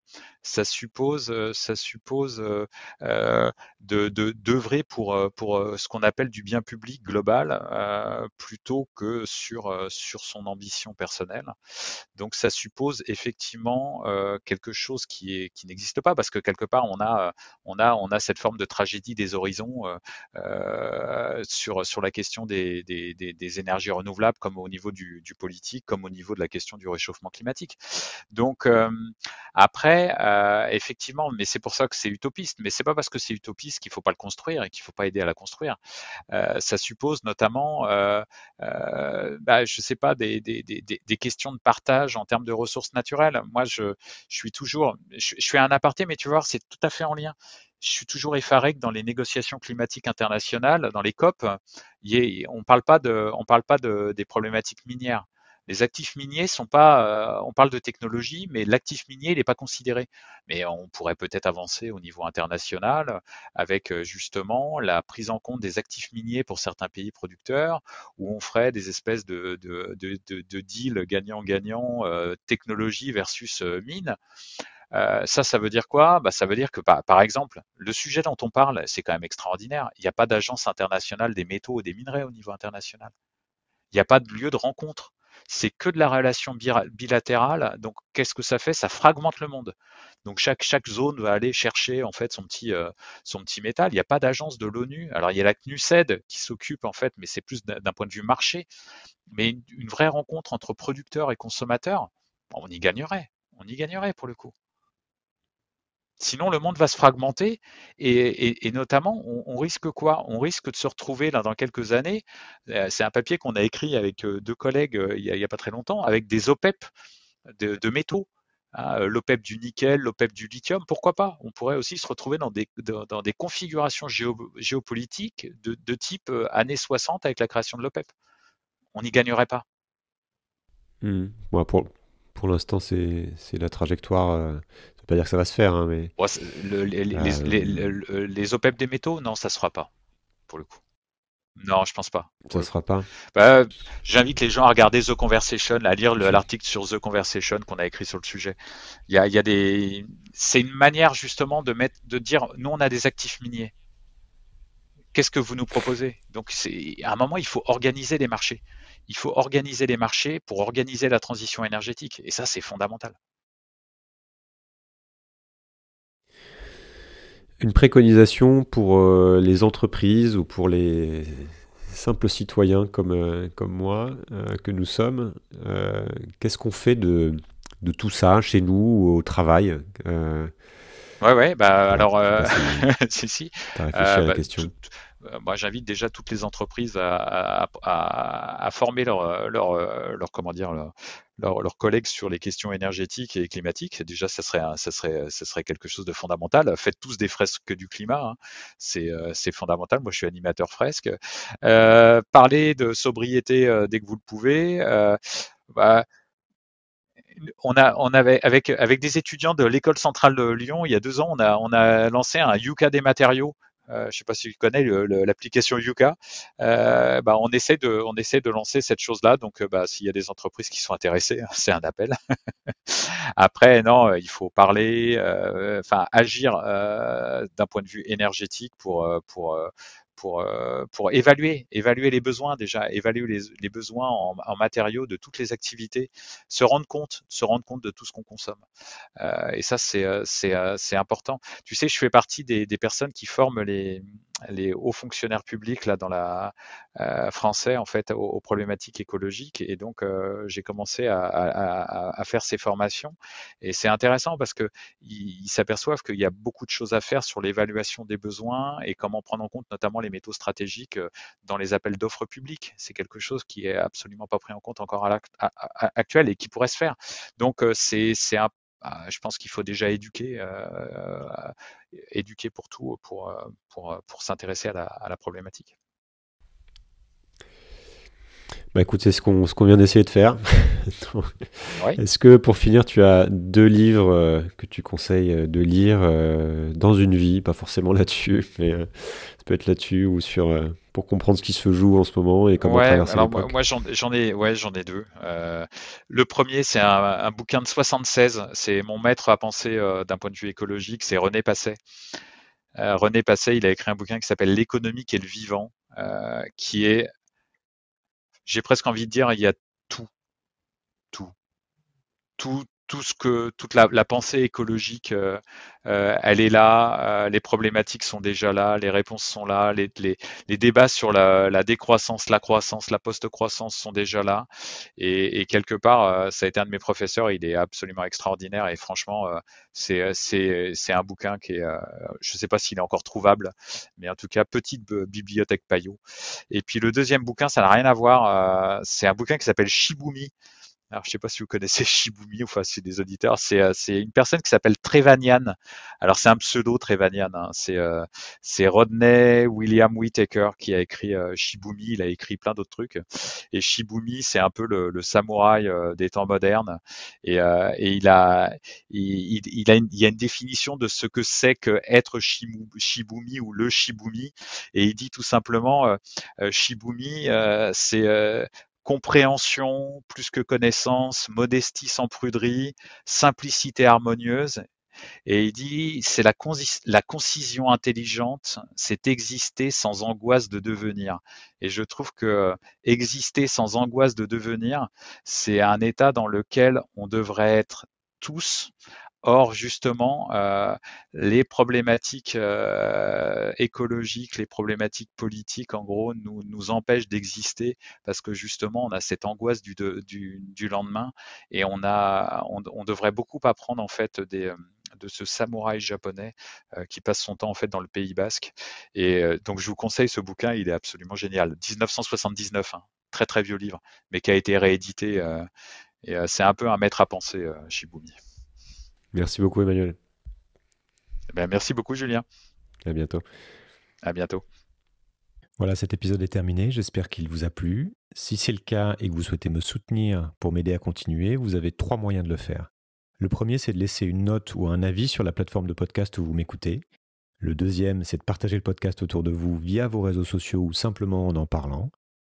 ça suppose, ça suppose euh, euh, euh de d'œuvrer pour euh, pour ce qu'on appelle du bien public global euh, plutôt que sur sur son ambition personnelle. Donc ça suppose effectivement quelque chose qui est qui n'existe pas parce que quelque part on a on a on a cette forme de tragédie des horizons sur sur la question des, des, des, énergies renouvelables comme au niveau du, du, politique comme au niveau de la question du réchauffement climatique. Donc après euh, effectivement, mais c'est pour ça que c'est utopiste. Mais c'est pas parce que c'est utopiste qu'il faut pas le construire et qu'il faut pas aider à la construire. Euh, ça suppose notamment, euh, bah, je sais pas, des, questions de partage en termes de ressources naturelles. Moi, je, suis toujours, je, suis fais un aparté, mais tu vois, c'est tout à fait en lien je suis toujours effaré que dans les négociations climatiques internationales, dans les COP, on ne parle pas, de, on parle pas des problématiques minières. Les actifs miniers sont pas, euh, on parle de technologie, mais l'actif minier, il n'est pas considéré. Mais on pourrait peut-être avancer au niveau international avec euh, justement la prise en compte des actifs miniers pour certains pays producteurs, où on ferait des espèces de, de, deals gagnant-gagnant, euh, technologie versus mine. ça, ça veut dire quoi bah, Ça veut dire que, bah, par exemple, le sujet dont on parle, c'est quand même extraordinaire. Il n'y a pas d'agence internationale des métaux ou des minerais au niveau international. Il n'y a pas de lieu de rencontre c'est que de la relation bilatérale. Donc, qu'est-ce que ça fait Ça fragmente le monde. Donc, chaque, zone va aller chercher en fait son petit, euh, son petit métal. Il n'y a pas d'agence de l'ONU. Alors, il y a la CNUSED qui s'occupe en fait, mais c'est plus d'un point de vue marché. Mais une, vraie rencontre entre producteurs et consommateurs, on y gagnerait. On y gagnerait pour le coup. Sinon, le monde va se fragmenter et, notamment, on, risque quoi On risque de se retrouver là dans quelques années. Euh, c'est un papier qu'on a écrit avec euh, deux collègues euh, il n'y a, pas très longtemps, avec des OPEP de, métaux. Hein, l'OPEP du nickel, l'OPEP du lithium, pourquoi pas On pourrait aussi se retrouver dans des, configurations géopolitiques de, type années 60 avec la création de l'OPEP. On n'y gagnerait pas. Mmh. pour, pour l'instant, c'est la trajectoire, pas dire que ça va se faire, hein, mais. Euh, les, OPEP des métaux, non, ça ne se fera pas, pour le coup. Non, je pense pas. Ça ne sera pas. Bah, j'invite les gens à regarder The Conversation, à lire l'article sur The Conversation qu'on a écrit sur le sujet. Il y des, c'est une manière justement de mettre, de dire, nous on a des actifs miniers. Qu'est-ce que vous nous proposez Donc, c'est à un moment, il faut organiser les marchés. Il faut organiser les marchés pour organiser la transition énergétique, et ça, c'est fondamental. une préconisation pour euh, les entreprises ou pour les simples citoyens comme, euh, comme moi euh, que nous sommes, qu'est-ce qu'on fait de, de, tout ça chez nous ou au travail Ouais, ouais, bah alors, si, si. Bah, moi j'invite déjà toutes les entreprises à, à former leur, leur, leur, comment dire leur, leurs collègues sur les questions énergétiques et climatiques. Déjà, ça serait, ça serait, ça serait quelque chose de fondamental. Faites tous des fresques du climat, hein. euh, c'est, fondamental. Moi, je suis animateur fresque. Euh, parlez de sobriété euh, dès que vous le pouvez. Euh, bah, on, a, on avait avec, avec des étudiants de l'école centrale de Lyon il y a deux ans, on a, on a lancé un Yuka des matériaux euh, je ne sais pas si vous connaissez l'application Yuka. Euh, bah, on essaie de, on essaie de lancer cette chose-là. Donc, euh, bah, s'il y a des entreprises qui sont intéressées, c'est un appel. Après, non, il faut parler, enfin agir d'un point de vue énergétique pour pour pour, euh, pour évaluer, évaluer les besoins déjà, évaluer les, les besoins en, matériaux de toutes les activités, se rendre compte, se rendre compte de tout ce qu'on consomme. Euh, et ça, euh, c'est important. Tu sais, je fais partie des, des personnes qui forment les, les hauts fonctionnaires publics là dans la euh, français en fait aux, problématiques écologiques et donc euh, j'ai commencé à, faire ces formations et c'est intéressant parce que ils, s'aperçoivent qu'il y a beaucoup de choses à faire sur l'évaluation des besoins et comment prendre en compte notamment les métaux stratégiques euh, dans les appels d'offres publiques c'est quelque chose qui est absolument pas pris en compte encore à l'actuel et qui pourrait se faire donc euh, c'est c'est un bah, je pense qu'il faut déjà éduquer, euh, éduquer pour tout, pour, euh, pour, euh, pour s'intéresser à la problématique. Bah, écoute, c'est ce qu'on ce vient d'essayer de faire. Est-ce que pour finir, tu as deux livres euh, que tu conseilles euh, de lire euh, dans une vie, pas forcément là-dessus, mais ça peut être là-dessus ou sur pour comprendre ce qui se joue en ce moment et comment traverser alors Moi, j'en ai, ouais, ai deux. le premier, c'est un, bouquin de 76. C'est mon maître à penser d'un point de vue écologique. C'est René Passet. René Passet, il a écrit un bouquin qui s'appelle L'économique et le vivant, qui est j'ai presque envie de dire, il y a tout, tout, tout, tout ce que toute la, pensée écologique, euh, euh, elle est là, euh, les problématiques sont déjà là, les réponses sont là, les, les, débats sur la, décroissance, la croissance, la post-croissance sont déjà là. Et, quelque part, ça a été un de mes professeurs, il est absolument extraordinaire et franchement, c'est c'est un bouquin qui est, je ne sais pas s'il est encore trouvable, mais en tout cas, petite bibliothèque paillot. Et puis le deuxième bouquin, ça n'a rien à voir, c'est un bouquin qui s'appelle Shibumi alors, je ne sais pas si vous connaissez Shibumi, enfin, c'est des auditeurs. Euh, c'est, une personne qui s'appelle Trevanian. Alors, c'est un pseudo Trevanian. Hein. Euh, c'est, Rodney William Whitaker qui a écrit euh, Shibumi. Il a écrit plein d'autres trucs. Et Shibumi, c'est un peu le, le samouraï des temps modernes. Et, et il, a, il, il, a une, il y a une définition de ce que c'est que être Shibumi ou le Shibumi. Et il dit tout simplement Shibumi, c'est compréhension plus que connaissance, modestie sans pruderie, simplicité harmonieuse. Et il dit, c'est la, la, concision intelligente, c'est exister sans angoisse de devenir. Et je trouve que exister sans angoisse de devenir, c'est un état dans lequel on devrait être tous Or, justement, euh, les problématiques euh, écologiques, les problématiques politiques, en gros, nous, nous empêchent d'exister parce que justement, on a cette angoisse du, du, du lendemain et on, a, on, devrait beaucoup apprendre en fait des euh, de ce samouraï japonais qui passe son temps en fait dans le Pays basque. Et donc je vous conseille ce bouquin, il est absolument génial. 1979, hein, très très vieux livre, mais qui a été réédité. et c'est un peu un maître à penser, Shibumi. Merci beaucoup, Emmanuel. Eh ben, merci beaucoup, Julien. À bientôt. À bientôt. Voilà, cet épisode est terminé. J'espère qu'il vous a plu. Si c'est le cas et que vous souhaitez me soutenir pour m'aider à continuer, vous avez trois moyens de le faire. Le premier, c'est de laisser une note ou un avis sur la plateforme de podcast où vous m'écoutez. Le deuxième, c'est de partager le podcast autour de vous via vos réseaux sociaux ou simplement en en parlant.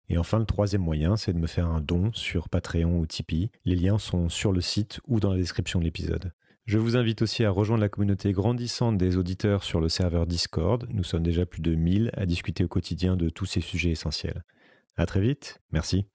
Et enfin, le troisième moyen, c'est de me faire un don sur Patreon ou Tipeee. Les liens sont sur le site ou dans la description de l'épisode. Je vous invite aussi à rejoindre la communauté grandissante des auditeurs sur le serveur Discord. Nous sommes déjà plus de 1000 à discuter au quotidien de tous ces sujets essentiels. À très vite, merci.